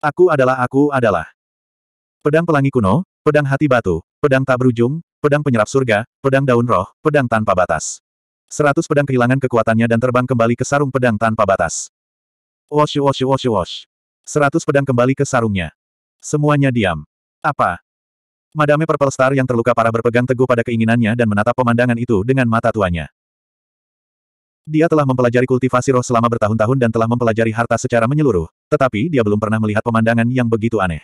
Aku adalah aku adalah. Pedang pelangi kuno, pedang hati batu, pedang tak berujung, pedang penyerap surga, pedang daun roh, pedang tanpa batas. Seratus pedang kehilangan kekuatannya dan terbang kembali ke sarung pedang tanpa batas. Wosh wosh wosh wosh. Seratus pedang kembali ke sarungnya. Semuanya diam. Apa? Madame Purple Star yang terluka parah berpegang teguh pada keinginannya dan menatap pemandangan itu dengan mata tuanya. Dia telah mempelajari kultivasi roh selama bertahun-tahun dan telah mempelajari harta secara menyeluruh, tetapi dia belum pernah melihat pemandangan yang begitu aneh.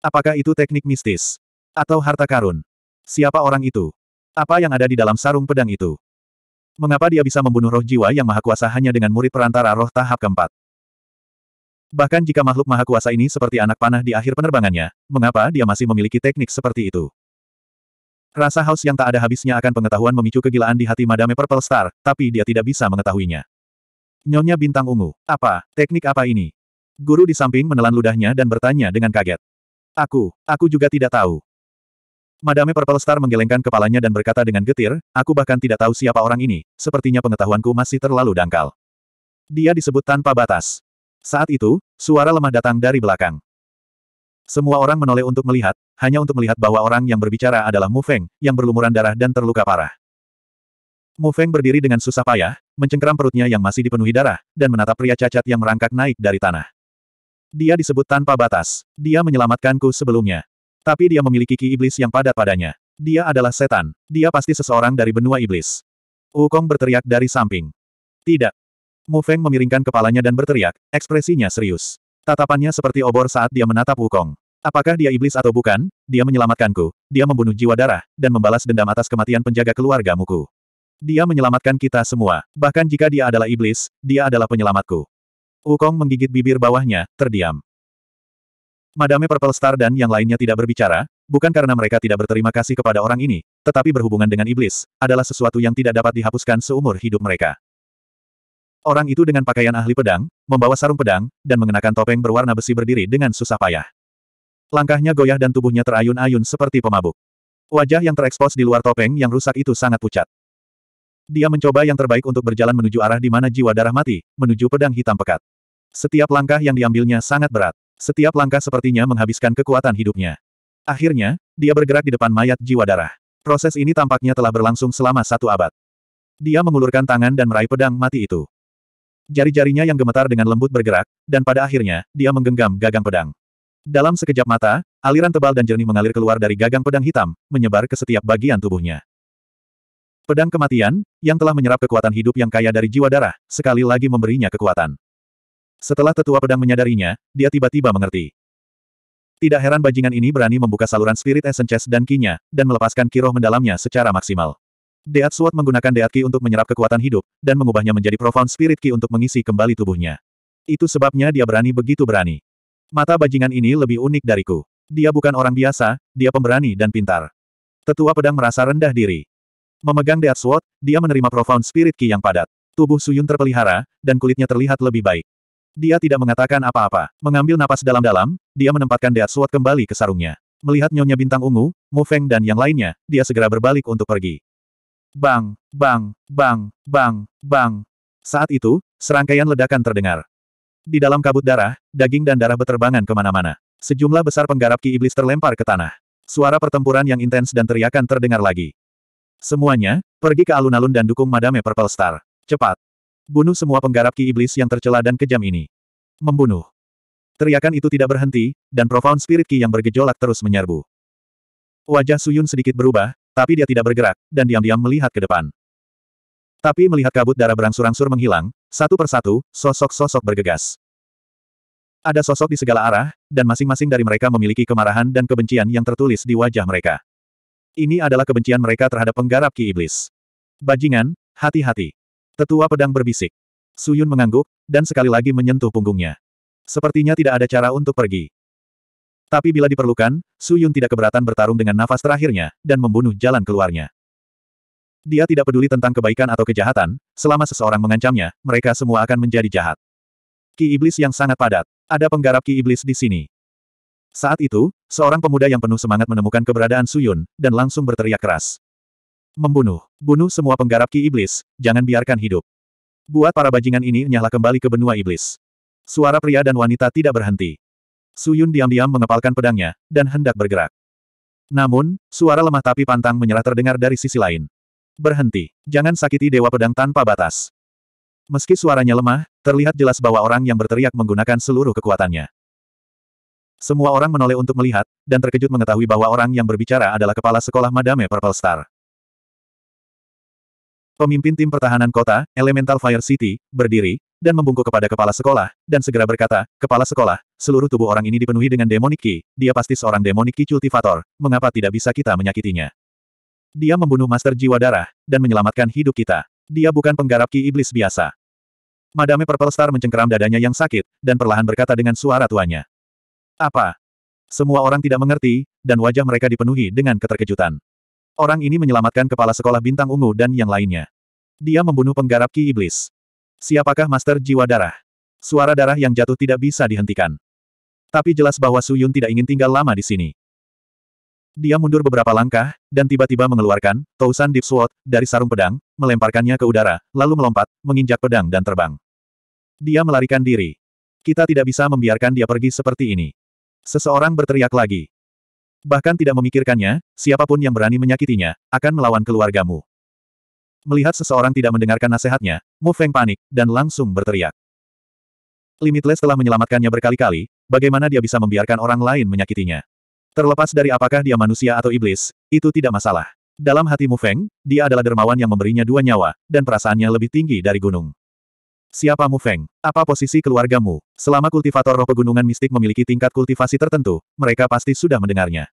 Apakah itu teknik mistis? Atau harta karun? Siapa orang itu? Apa yang ada di dalam sarung pedang itu? Mengapa dia bisa membunuh roh jiwa yang maha kuasa hanya dengan murid perantara roh tahap keempat? Bahkan jika makhluk maha kuasa ini seperti anak panah di akhir penerbangannya, mengapa dia masih memiliki teknik seperti itu? Rasa haus yang tak ada habisnya akan pengetahuan memicu kegilaan di hati Madame Purple Star, tapi dia tidak bisa mengetahuinya. Nyonya bintang ungu, apa, teknik apa ini? Guru di samping menelan ludahnya dan bertanya dengan kaget. Aku, aku juga tidak tahu. Madame Purple Star menggelengkan kepalanya dan berkata dengan getir, aku bahkan tidak tahu siapa orang ini, sepertinya pengetahuanku masih terlalu dangkal. Dia disebut tanpa batas. Saat itu, suara lemah datang dari belakang. Semua orang menoleh untuk melihat, hanya untuk melihat bahwa orang yang berbicara adalah Mu Feng, yang berlumuran darah dan terluka parah. Mu Feng berdiri dengan susah payah, mencengkeram perutnya yang masih dipenuhi darah, dan menatap pria cacat yang merangkak naik dari tanah. Dia disebut tanpa batas. Dia menyelamatkanku sebelumnya. Tapi dia memiliki ki iblis yang padat padanya. Dia adalah setan. Dia pasti seseorang dari benua iblis. Wukong berteriak dari samping. Tidak. Mu Feng memiringkan kepalanya dan berteriak, ekspresinya serius. Tatapannya seperti obor saat dia menatap Wukong. Apakah dia iblis atau bukan, dia menyelamatkanku, dia membunuh jiwa darah, dan membalas dendam atas kematian penjaga keluarga Muku. Dia menyelamatkan kita semua, bahkan jika dia adalah iblis, dia adalah penyelamatku. Wukong menggigit bibir bawahnya, terdiam. Madame Purple Star dan yang lainnya tidak berbicara, bukan karena mereka tidak berterima kasih kepada orang ini, tetapi berhubungan dengan iblis, adalah sesuatu yang tidak dapat dihapuskan seumur hidup mereka. Orang itu dengan pakaian ahli pedang, membawa sarung pedang, dan mengenakan topeng berwarna besi berdiri dengan susah payah. Langkahnya goyah dan tubuhnya terayun-ayun seperti pemabuk. Wajah yang terekspos di luar topeng yang rusak itu sangat pucat. Dia mencoba yang terbaik untuk berjalan menuju arah di mana jiwa darah mati, menuju pedang hitam pekat. Setiap langkah yang diambilnya sangat berat. Setiap langkah sepertinya menghabiskan kekuatan hidupnya. Akhirnya, dia bergerak di depan mayat jiwa darah. Proses ini tampaknya telah berlangsung selama satu abad. Dia mengulurkan tangan dan meraih pedang mati itu. Jari-jarinya yang gemetar dengan lembut bergerak, dan pada akhirnya, dia menggenggam gagang pedang. Dalam sekejap mata, aliran tebal dan jernih mengalir keluar dari gagang pedang hitam, menyebar ke setiap bagian tubuhnya. Pedang kematian, yang telah menyerap kekuatan hidup yang kaya dari jiwa darah, sekali lagi memberinya kekuatan. Setelah tetua pedang menyadarinya, dia tiba-tiba mengerti. Tidak heran bajingan ini berani membuka saluran spirit essence dan kinya, dan melepaskan kiroh mendalamnya secara maksimal. Deat Sword menggunakan Deat Ki untuk menyerap kekuatan hidup, dan mengubahnya menjadi Profound Spirit Ki untuk mengisi kembali tubuhnya. Itu sebabnya dia berani begitu berani. Mata bajingan ini lebih unik dariku. Dia bukan orang biasa, dia pemberani dan pintar. Tetua pedang merasa rendah diri. Memegang Death Sword, dia menerima profound spirit ki yang padat. Tubuh Suyun terpelihara, dan kulitnya terlihat lebih baik. Dia tidak mengatakan apa-apa. Mengambil napas dalam-dalam, dia menempatkan Death Sword kembali ke sarungnya. Melihat Nyonya Bintang Ungu, Mu Feng dan yang lainnya, dia segera berbalik untuk pergi. Bang, bang, bang, bang, bang. Saat itu, serangkaian ledakan terdengar. Di dalam kabut darah, daging dan darah beterbangan kemana-mana. Sejumlah besar penggarap ki iblis terlempar ke tanah. Suara pertempuran yang intens dan teriakan terdengar lagi. Semuanya, pergi ke alun-alun dan dukung Madame Purple Star. Cepat. Bunuh semua penggarap ki iblis yang tercela dan kejam ini. Membunuh. Teriakan itu tidak berhenti, dan profound spirit ki yang bergejolak terus menyerbu. Wajah Suyun sedikit berubah, tapi dia tidak bergerak, dan diam-diam melihat ke depan. Tapi melihat kabut darah berangsur-angsur menghilang, satu persatu, sosok-sosok bergegas. Ada sosok di segala arah, dan masing-masing dari mereka memiliki kemarahan dan kebencian yang tertulis di wajah mereka. Ini adalah kebencian mereka terhadap penggarap Ki Iblis. Bajingan, hati-hati. Tetua pedang berbisik. Suyun mengangguk, dan sekali lagi menyentuh punggungnya. Sepertinya tidak ada cara untuk pergi. Tapi bila diperlukan, Suyun tidak keberatan bertarung dengan nafas terakhirnya, dan membunuh jalan keluarnya. Dia tidak peduli tentang kebaikan atau kejahatan, selama seseorang mengancamnya, mereka semua akan menjadi jahat. Ki iblis yang sangat padat. Ada penggarap ki iblis di sini. Saat itu, seorang pemuda yang penuh semangat menemukan keberadaan Suyun, dan langsung berteriak keras. Membunuh. Bunuh semua penggarap ki iblis, jangan biarkan hidup. Buat para bajingan ini nyala kembali ke benua iblis. Suara pria dan wanita tidak berhenti. Suyun diam-diam mengepalkan pedangnya, dan hendak bergerak. Namun, suara lemah tapi pantang menyerah terdengar dari sisi lain. Berhenti. Jangan sakiti Dewa Pedang tanpa batas. Meski suaranya lemah, terlihat jelas bahwa orang yang berteriak menggunakan seluruh kekuatannya. Semua orang menoleh untuk melihat, dan terkejut mengetahui bahwa orang yang berbicara adalah kepala sekolah Madame Purple Star. Pemimpin tim pertahanan kota, Elemental Fire City, berdiri, dan membungkuk kepada kepala sekolah, dan segera berkata, Kepala sekolah, seluruh tubuh orang ini dipenuhi dengan demonik dia pasti seorang demonik cultivator, mengapa tidak bisa kita menyakitinya? Dia membunuh Master Jiwa Darah, dan menyelamatkan hidup kita. Dia bukan penggarap Ki Iblis biasa. Madame Purple Star mencengkeram dadanya yang sakit, dan perlahan berkata dengan suara tuanya. Apa? Semua orang tidak mengerti, dan wajah mereka dipenuhi dengan keterkejutan. Orang ini menyelamatkan kepala sekolah bintang ungu dan yang lainnya. Dia membunuh penggarap Ki Iblis. Siapakah Master Jiwa Darah? Suara darah yang jatuh tidak bisa dihentikan. Tapi jelas bahwa Su Yun tidak ingin tinggal lama di sini. Dia mundur beberapa langkah, dan tiba-tiba mengeluarkan Tousan Deep Sword dari sarung pedang, melemparkannya ke udara, lalu melompat, menginjak pedang dan terbang. Dia melarikan diri. Kita tidak bisa membiarkan dia pergi seperti ini. Seseorang berteriak lagi. Bahkan tidak memikirkannya, siapapun yang berani menyakitinya, akan melawan keluargamu. Melihat seseorang tidak mendengarkan nasihatnya, Mu Feng panik, dan langsung berteriak. Limitless telah menyelamatkannya berkali-kali, bagaimana dia bisa membiarkan orang lain menyakitinya? Terlepas dari apakah dia manusia atau iblis, itu tidak masalah. Dalam hati Mu Feng, dia adalah dermawan yang memberinya dua nyawa, dan perasaannya lebih tinggi dari gunung. Siapa Mu Feng? Apa posisi keluargamu? Selama kultivator roh pegunungan mistik memiliki tingkat kultivasi tertentu, mereka pasti sudah mendengarnya.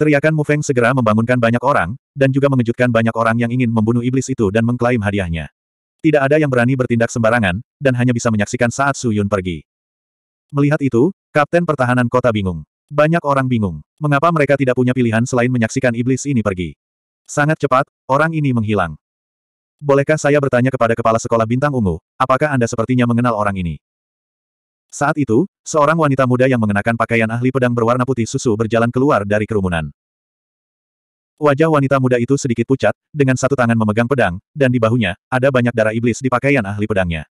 Teriakan Mu Feng segera membangunkan banyak orang, dan juga mengejutkan banyak orang yang ingin membunuh iblis itu dan mengklaim hadiahnya. Tidak ada yang berani bertindak sembarangan, dan hanya bisa menyaksikan saat Su Yun pergi. Melihat itu, Kapten Pertahanan Kota bingung. Banyak orang bingung. Mengapa mereka tidak punya pilihan selain menyaksikan iblis ini pergi? Sangat cepat, orang ini menghilang. Bolehkah saya bertanya kepada kepala sekolah bintang ungu, apakah Anda sepertinya mengenal orang ini? Saat itu, seorang wanita muda yang mengenakan pakaian ahli pedang berwarna putih susu berjalan keluar dari kerumunan. Wajah wanita muda itu sedikit pucat, dengan satu tangan memegang pedang, dan di bahunya, ada banyak darah iblis di pakaian ahli pedangnya.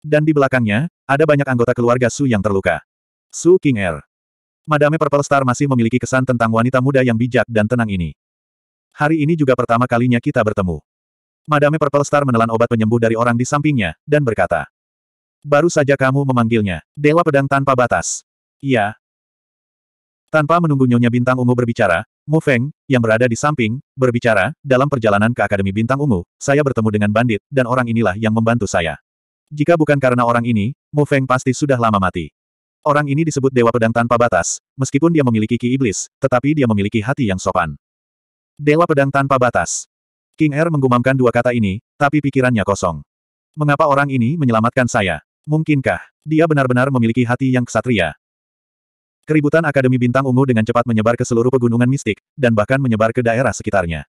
Dan di belakangnya, ada banyak anggota keluarga Su yang terluka. Su King Air. Er. Madame Purple Star masih memiliki kesan tentang wanita muda yang bijak dan tenang ini. Hari ini juga pertama kalinya kita bertemu. Madame Purple Star menelan obat penyembuh dari orang di sampingnya, dan berkata. Baru saja kamu memanggilnya, Dewa Pedang Tanpa Batas. Iya. Tanpa menunggu Nyonya Bintang Ungu berbicara, Mu Feng, yang berada di samping, berbicara, dalam perjalanan ke Akademi Bintang Ungu, saya bertemu dengan bandit, dan orang inilah yang membantu saya. Jika bukan karena orang ini, Mu Feng pasti sudah lama mati. Orang ini disebut Dewa Pedang Tanpa Batas, meskipun dia memiliki ki iblis, tetapi dia memiliki hati yang sopan. Dewa Pedang Tanpa Batas. King Er menggumamkan dua kata ini, tapi pikirannya kosong. Mengapa orang ini menyelamatkan saya? Mungkinkah, dia benar-benar memiliki hati yang kesatria? Keributan Akademi Bintang Ungu dengan cepat menyebar ke seluruh pegunungan mistik, dan bahkan menyebar ke daerah sekitarnya.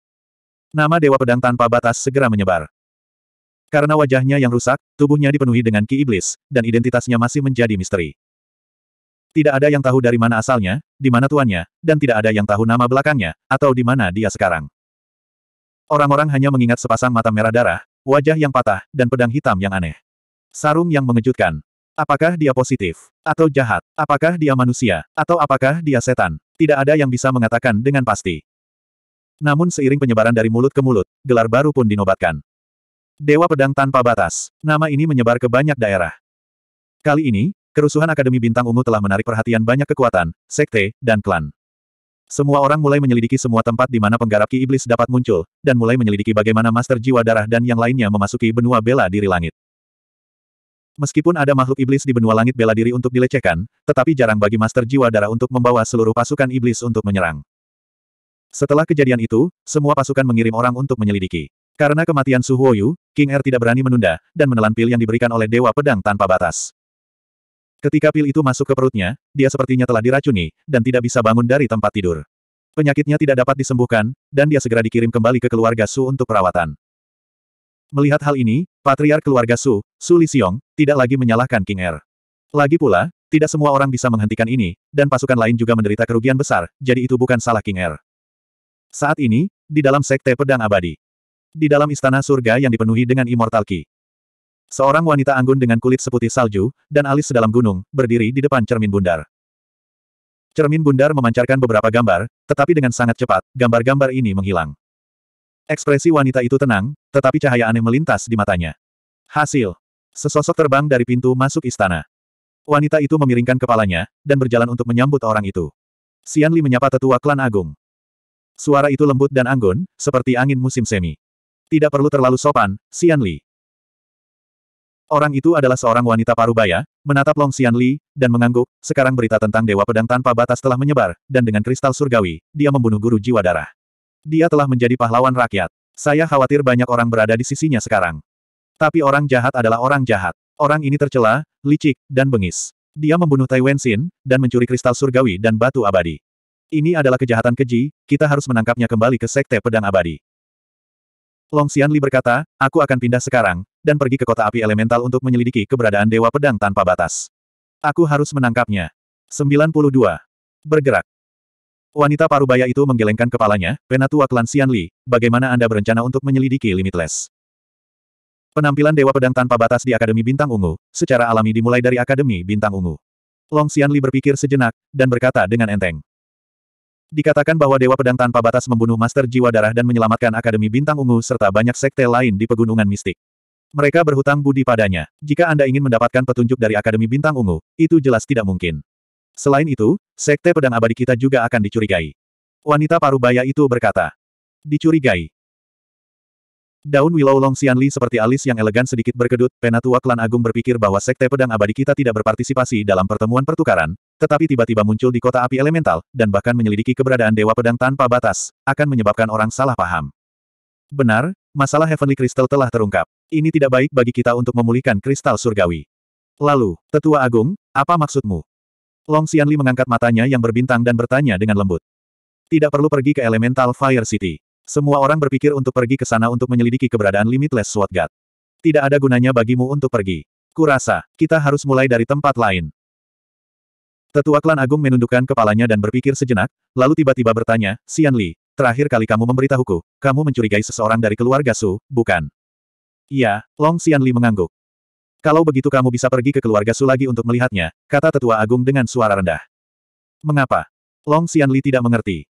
Nama Dewa Pedang Tanpa Batas segera menyebar. Karena wajahnya yang rusak, tubuhnya dipenuhi dengan ki iblis, dan identitasnya masih menjadi misteri. Tidak ada yang tahu dari mana asalnya, di mana tuannya, dan tidak ada yang tahu nama belakangnya, atau di mana dia sekarang. Orang-orang hanya mengingat sepasang mata merah darah, wajah yang patah, dan pedang hitam yang aneh. Sarung yang mengejutkan. Apakah dia positif? Atau jahat? Apakah dia manusia? Atau apakah dia setan? Tidak ada yang bisa mengatakan dengan pasti. Namun seiring penyebaran dari mulut ke mulut, gelar baru pun dinobatkan. Dewa Pedang Tanpa Batas. Nama ini menyebar ke banyak daerah. Kali ini, Kerusuhan Akademi Bintang Ungu telah menarik perhatian banyak kekuatan, sekte, dan klan. Semua orang mulai menyelidiki semua tempat di mana penggarap ki iblis dapat muncul, dan mulai menyelidiki bagaimana master jiwa darah dan yang lainnya memasuki benua bela diri langit. Meskipun ada makhluk iblis di benua langit bela diri untuk dilecehkan, tetapi jarang bagi master jiwa darah untuk membawa seluruh pasukan iblis untuk menyerang. Setelah kejadian itu, semua pasukan mengirim orang untuk menyelidiki. Karena kematian Su Huoyu, King Er tidak berani menunda, dan menelan pil yang diberikan oleh Dewa Pedang tanpa batas. Ketika pil itu masuk ke perutnya, dia sepertinya telah diracuni, dan tidak bisa bangun dari tempat tidur. Penyakitnya tidak dapat disembuhkan, dan dia segera dikirim kembali ke keluarga Su untuk perawatan. Melihat hal ini, patriark keluarga Su, Su Lisiong, tidak lagi menyalahkan King Er. Lagi pula, tidak semua orang bisa menghentikan ini, dan pasukan lain juga menderita kerugian besar, jadi itu bukan salah King Er. Saat ini, di dalam Sekte Pedang Abadi. Di dalam Istana Surga yang dipenuhi dengan Immortal Ki. Seorang wanita anggun dengan kulit seputih salju, dan alis sedalam gunung, berdiri di depan cermin bundar. Cermin bundar memancarkan beberapa gambar, tetapi dengan sangat cepat, gambar-gambar ini menghilang. Ekspresi wanita itu tenang, tetapi cahaya aneh melintas di matanya. Hasil. Sesosok terbang dari pintu masuk istana. Wanita itu memiringkan kepalanya, dan berjalan untuk menyambut orang itu. Xian Li menyapa tetua klan agung. Suara itu lembut dan anggun, seperti angin musim semi. Tidak perlu terlalu sopan, Xian Li. Orang itu adalah seorang wanita parubaya, menatap Long Xian Li, dan mengangguk, sekarang berita tentang Dewa Pedang Tanpa Batas telah menyebar, dan dengan kristal surgawi, dia membunuh guru jiwa darah. Dia telah menjadi pahlawan rakyat. Saya khawatir banyak orang berada di sisinya sekarang. Tapi orang jahat adalah orang jahat. Orang ini tercela, licik, dan bengis. Dia membunuh Tai Wenxin, dan mencuri kristal surgawi dan batu abadi. Ini adalah kejahatan keji, kita harus menangkapnya kembali ke Sekte Pedang Abadi. Long Xianli berkata, aku akan pindah sekarang, dan pergi ke kota api elemental untuk menyelidiki keberadaan Dewa Pedang tanpa batas. Aku harus menangkapnya. 92. Bergerak. Wanita parubaya itu menggelengkan kepalanya, penatua klan Xianli, Li, bagaimana Anda berencana untuk menyelidiki Limitless? Penampilan Dewa Pedang tanpa batas di Akademi Bintang Ungu, secara alami dimulai dari Akademi Bintang Ungu. Long Xianli berpikir sejenak, dan berkata dengan enteng. Dikatakan bahwa Dewa Pedang Tanpa Batas membunuh Master Jiwa Darah dan menyelamatkan Akademi Bintang Ungu serta banyak sekte lain di Pegunungan Mistik. Mereka berhutang budi padanya. Jika Anda ingin mendapatkan petunjuk dari Akademi Bintang Ungu, itu jelas tidak mungkin. Selain itu, Sekte Pedang Abadi kita juga akan dicurigai. Wanita parubaya itu berkata. Dicurigai. Daun Willow Long Xianli seperti alis yang elegan sedikit berkedut, penatua klan agung berpikir bahwa Sekte Pedang Abadi kita tidak berpartisipasi dalam pertemuan pertukaran, tetapi tiba-tiba muncul di kota api elemental, dan bahkan menyelidiki keberadaan Dewa Pedang tanpa batas, akan menyebabkan orang salah paham. Benar, Masalah Heavenly Crystal telah terungkap. Ini tidak baik bagi kita untuk memulihkan kristal surgawi. Lalu, Tetua Agung, apa maksudmu? Long Xianli mengangkat matanya yang berbintang dan bertanya dengan lembut. Tidak perlu pergi ke Elemental Fire City. Semua orang berpikir untuk pergi ke sana untuk menyelidiki keberadaan Limitless Sword God. Tidak ada gunanya bagimu untuk pergi. Kurasa, kita harus mulai dari tempat lain. Tetua klan agung menundukkan kepalanya dan berpikir sejenak, lalu tiba-tiba bertanya, Xianli. Terakhir kali kamu memberitahuku, kamu mencurigai seseorang dari keluarga Su, bukan? Iya, Long Xianli mengangguk. Kalau begitu kamu bisa pergi ke keluarga Su lagi untuk melihatnya, kata tetua agung dengan suara rendah. Mengapa? Long Xianli tidak mengerti.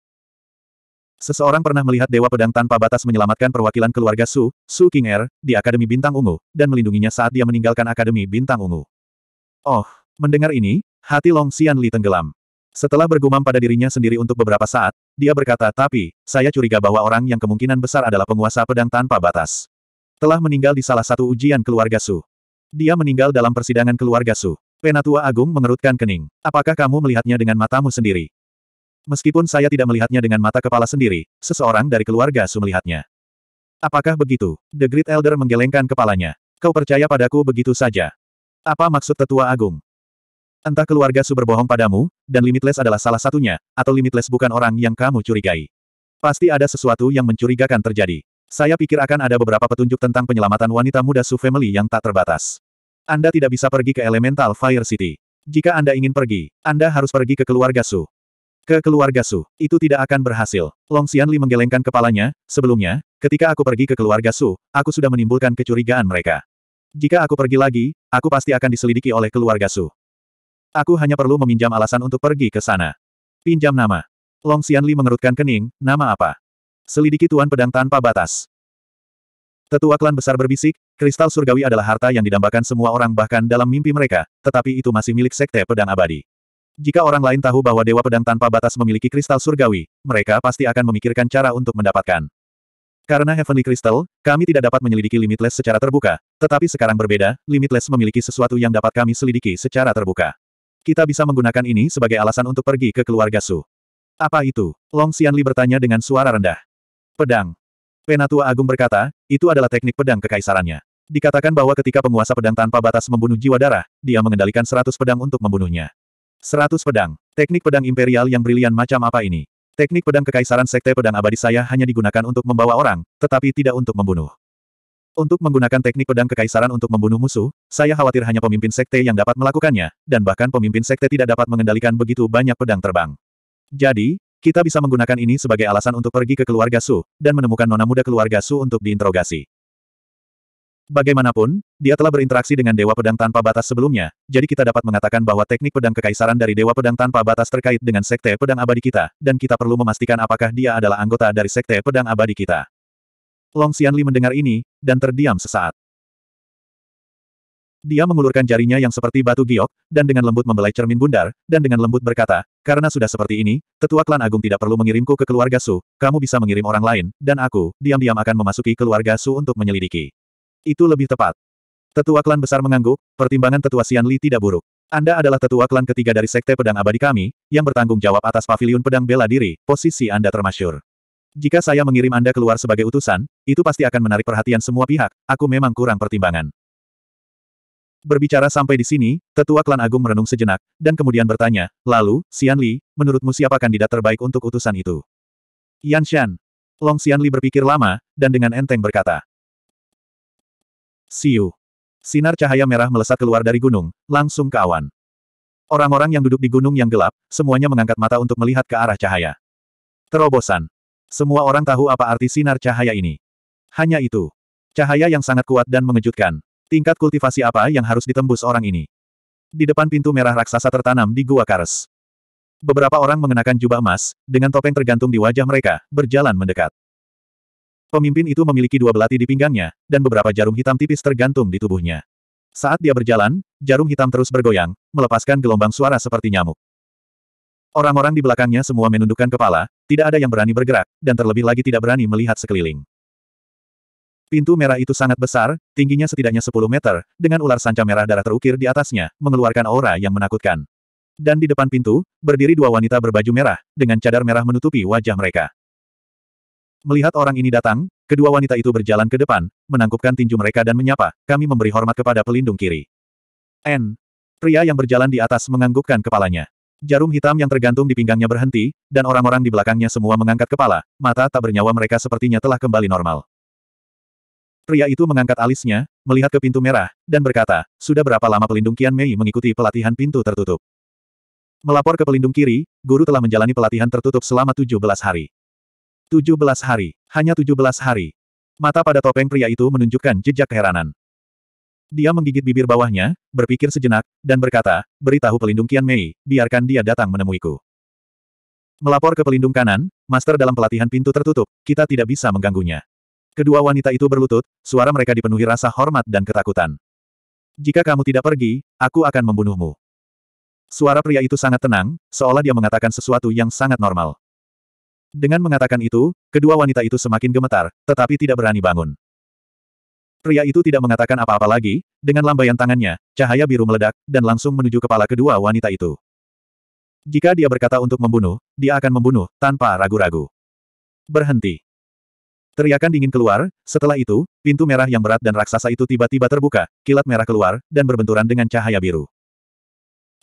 Seseorang pernah melihat Dewa Pedang tanpa batas menyelamatkan perwakilan keluarga Su, Su King Er, di Akademi Bintang Ungu, dan melindunginya saat dia meninggalkan Akademi Bintang Ungu. Oh, mendengar ini, hati Long Xianli tenggelam. Setelah bergumam pada dirinya sendiri untuk beberapa saat, dia berkata tapi, saya curiga bahwa orang yang kemungkinan besar adalah penguasa pedang tanpa batas. Telah meninggal di salah satu ujian keluarga Su. Dia meninggal dalam persidangan keluarga Su. Penatua Agung mengerutkan kening. Apakah kamu melihatnya dengan matamu sendiri? Meskipun saya tidak melihatnya dengan mata kepala sendiri, seseorang dari keluarga Su melihatnya. Apakah begitu? The Great Elder menggelengkan kepalanya. Kau percaya padaku begitu saja. Apa maksud tetua agung? Entah keluarga Su berbohong padamu, dan Limitless adalah salah satunya, atau Limitless bukan orang yang kamu curigai. Pasti ada sesuatu yang mencurigakan terjadi. Saya pikir akan ada beberapa petunjuk tentang penyelamatan wanita muda Su Family yang tak terbatas. Anda tidak bisa pergi ke Elemental Fire City. Jika Anda ingin pergi, Anda harus pergi ke keluarga Su. Ke keluarga Su, itu tidak akan berhasil. Long Xian Li menggelengkan kepalanya, sebelumnya, ketika aku pergi ke keluarga Su, aku sudah menimbulkan kecurigaan mereka. Jika aku pergi lagi, aku pasti akan diselidiki oleh keluarga Su. Aku hanya perlu meminjam alasan untuk pergi ke sana. Pinjam nama. Long Xianli mengerutkan kening, nama apa? Selidiki Tuan Pedang tanpa batas. Tetua klan besar berbisik, kristal surgawi adalah harta yang didambakan semua orang bahkan dalam mimpi mereka, tetapi itu masih milik sekte pedang abadi. Jika orang lain tahu bahwa Dewa Pedang Tanpa Batas memiliki kristal surgawi, mereka pasti akan memikirkan cara untuk mendapatkan. Karena Heavenly Crystal, kami tidak dapat menyelidiki Limitless secara terbuka, tetapi sekarang berbeda, Limitless memiliki sesuatu yang dapat kami selidiki secara terbuka. Kita bisa menggunakan ini sebagai alasan untuk pergi ke keluarga Su. Apa itu? Long Xianli bertanya dengan suara rendah. Pedang. Penatua Agung berkata, itu adalah teknik pedang kekaisarannya. Dikatakan bahwa ketika penguasa pedang tanpa batas membunuh jiwa darah, dia mengendalikan seratus pedang untuk membunuhnya. Seratus pedang. Teknik pedang imperial yang brilian macam apa ini? Teknik pedang kekaisaran sekte pedang abadi saya hanya digunakan untuk membawa orang, tetapi tidak untuk membunuh. Untuk menggunakan teknik pedang kekaisaran untuk membunuh musuh, saya khawatir hanya pemimpin sekte yang dapat melakukannya, dan bahkan pemimpin sekte tidak dapat mengendalikan begitu banyak pedang terbang. Jadi, kita bisa menggunakan ini sebagai alasan untuk pergi ke keluarga Su, dan menemukan nona muda keluarga Su untuk diinterogasi. Bagaimanapun, dia telah berinteraksi dengan Dewa Pedang Tanpa Batas sebelumnya, jadi kita dapat mengatakan bahwa teknik pedang kekaisaran dari Dewa Pedang Tanpa Batas terkait dengan Sekte Pedang Abadi kita, dan kita perlu memastikan apakah dia adalah anggota dari Sekte Pedang Abadi kita. Long Xianli mendengar ini, dan terdiam sesaat. Dia mengulurkan jarinya yang seperti batu giok, dan dengan lembut membelai cermin bundar, dan dengan lembut berkata, karena sudah seperti ini, tetua klan agung tidak perlu mengirimku ke keluarga Su, kamu bisa mengirim orang lain, dan aku, diam-diam akan memasuki keluarga Su untuk menyelidiki. Itu lebih tepat. Tetua klan besar mengangguk, pertimbangan tetua Xianli tidak buruk. Anda adalah tetua klan ketiga dari Sekte Pedang Abadi kami, yang bertanggung jawab atas paviliun pedang bela diri, posisi Anda termasyur. Jika saya mengirim Anda keluar sebagai utusan, itu pasti akan menarik perhatian semua pihak, aku memang kurang pertimbangan. Berbicara sampai di sini, tetua klan agung merenung sejenak, dan kemudian bertanya, lalu, Xian Li, menurutmu siapa kandidat terbaik untuk utusan itu? Yan Shan. Long Xian Li berpikir lama, dan dengan enteng berkata. Siu. Sinar cahaya merah melesat keluar dari gunung, langsung ke awan. Orang-orang yang duduk di gunung yang gelap, semuanya mengangkat mata untuk melihat ke arah cahaya. Terobosan. Semua orang tahu apa arti sinar cahaya ini. Hanya itu. Cahaya yang sangat kuat dan mengejutkan. Tingkat kultivasi apa yang harus ditembus orang ini? Di depan pintu merah raksasa tertanam di Gua Kares. Beberapa orang mengenakan jubah emas, dengan topeng tergantung di wajah mereka, berjalan mendekat. Pemimpin itu memiliki dua belati di pinggangnya, dan beberapa jarum hitam tipis tergantung di tubuhnya. Saat dia berjalan, jarum hitam terus bergoyang, melepaskan gelombang suara seperti nyamuk. Orang-orang di belakangnya semua menundukkan kepala, tidak ada yang berani bergerak, dan terlebih lagi tidak berani melihat sekeliling. Pintu merah itu sangat besar, tingginya setidaknya 10 meter, dengan ular sanca merah darah terukir di atasnya, mengeluarkan aura yang menakutkan. Dan di depan pintu, berdiri dua wanita berbaju merah, dengan cadar merah menutupi wajah mereka. Melihat orang ini datang, kedua wanita itu berjalan ke depan, menangkupkan tinju mereka dan menyapa, kami memberi hormat kepada pelindung kiri. N. Pria yang berjalan di atas menganggukkan kepalanya. Jarum hitam yang tergantung di pinggangnya berhenti, dan orang-orang di belakangnya semua mengangkat kepala, mata tak bernyawa mereka sepertinya telah kembali normal. Pria itu mengangkat alisnya, melihat ke pintu merah, dan berkata, sudah berapa lama pelindung Kian Mei mengikuti pelatihan pintu tertutup. Melapor ke pelindung kiri, guru telah menjalani pelatihan tertutup selama 17 hari. 17 hari, hanya 17 hari. Mata pada topeng pria itu menunjukkan jejak keheranan. Dia menggigit bibir bawahnya, berpikir sejenak, dan berkata, beritahu pelindung Kian Mei, biarkan dia datang menemuiku. Melapor ke pelindung kanan, master dalam pelatihan pintu tertutup, kita tidak bisa mengganggunya. Kedua wanita itu berlutut, suara mereka dipenuhi rasa hormat dan ketakutan. Jika kamu tidak pergi, aku akan membunuhmu. Suara pria itu sangat tenang, seolah dia mengatakan sesuatu yang sangat normal. Dengan mengatakan itu, kedua wanita itu semakin gemetar, tetapi tidak berani bangun. Pria itu tidak mengatakan apa-apa lagi, dengan lambaian tangannya, cahaya biru meledak, dan langsung menuju kepala kedua wanita itu. Jika dia berkata untuk membunuh, dia akan membunuh, tanpa ragu-ragu. Berhenti. Teriakan dingin keluar, setelah itu, pintu merah yang berat dan raksasa itu tiba-tiba terbuka, kilat merah keluar, dan berbenturan dengan cahaya biru.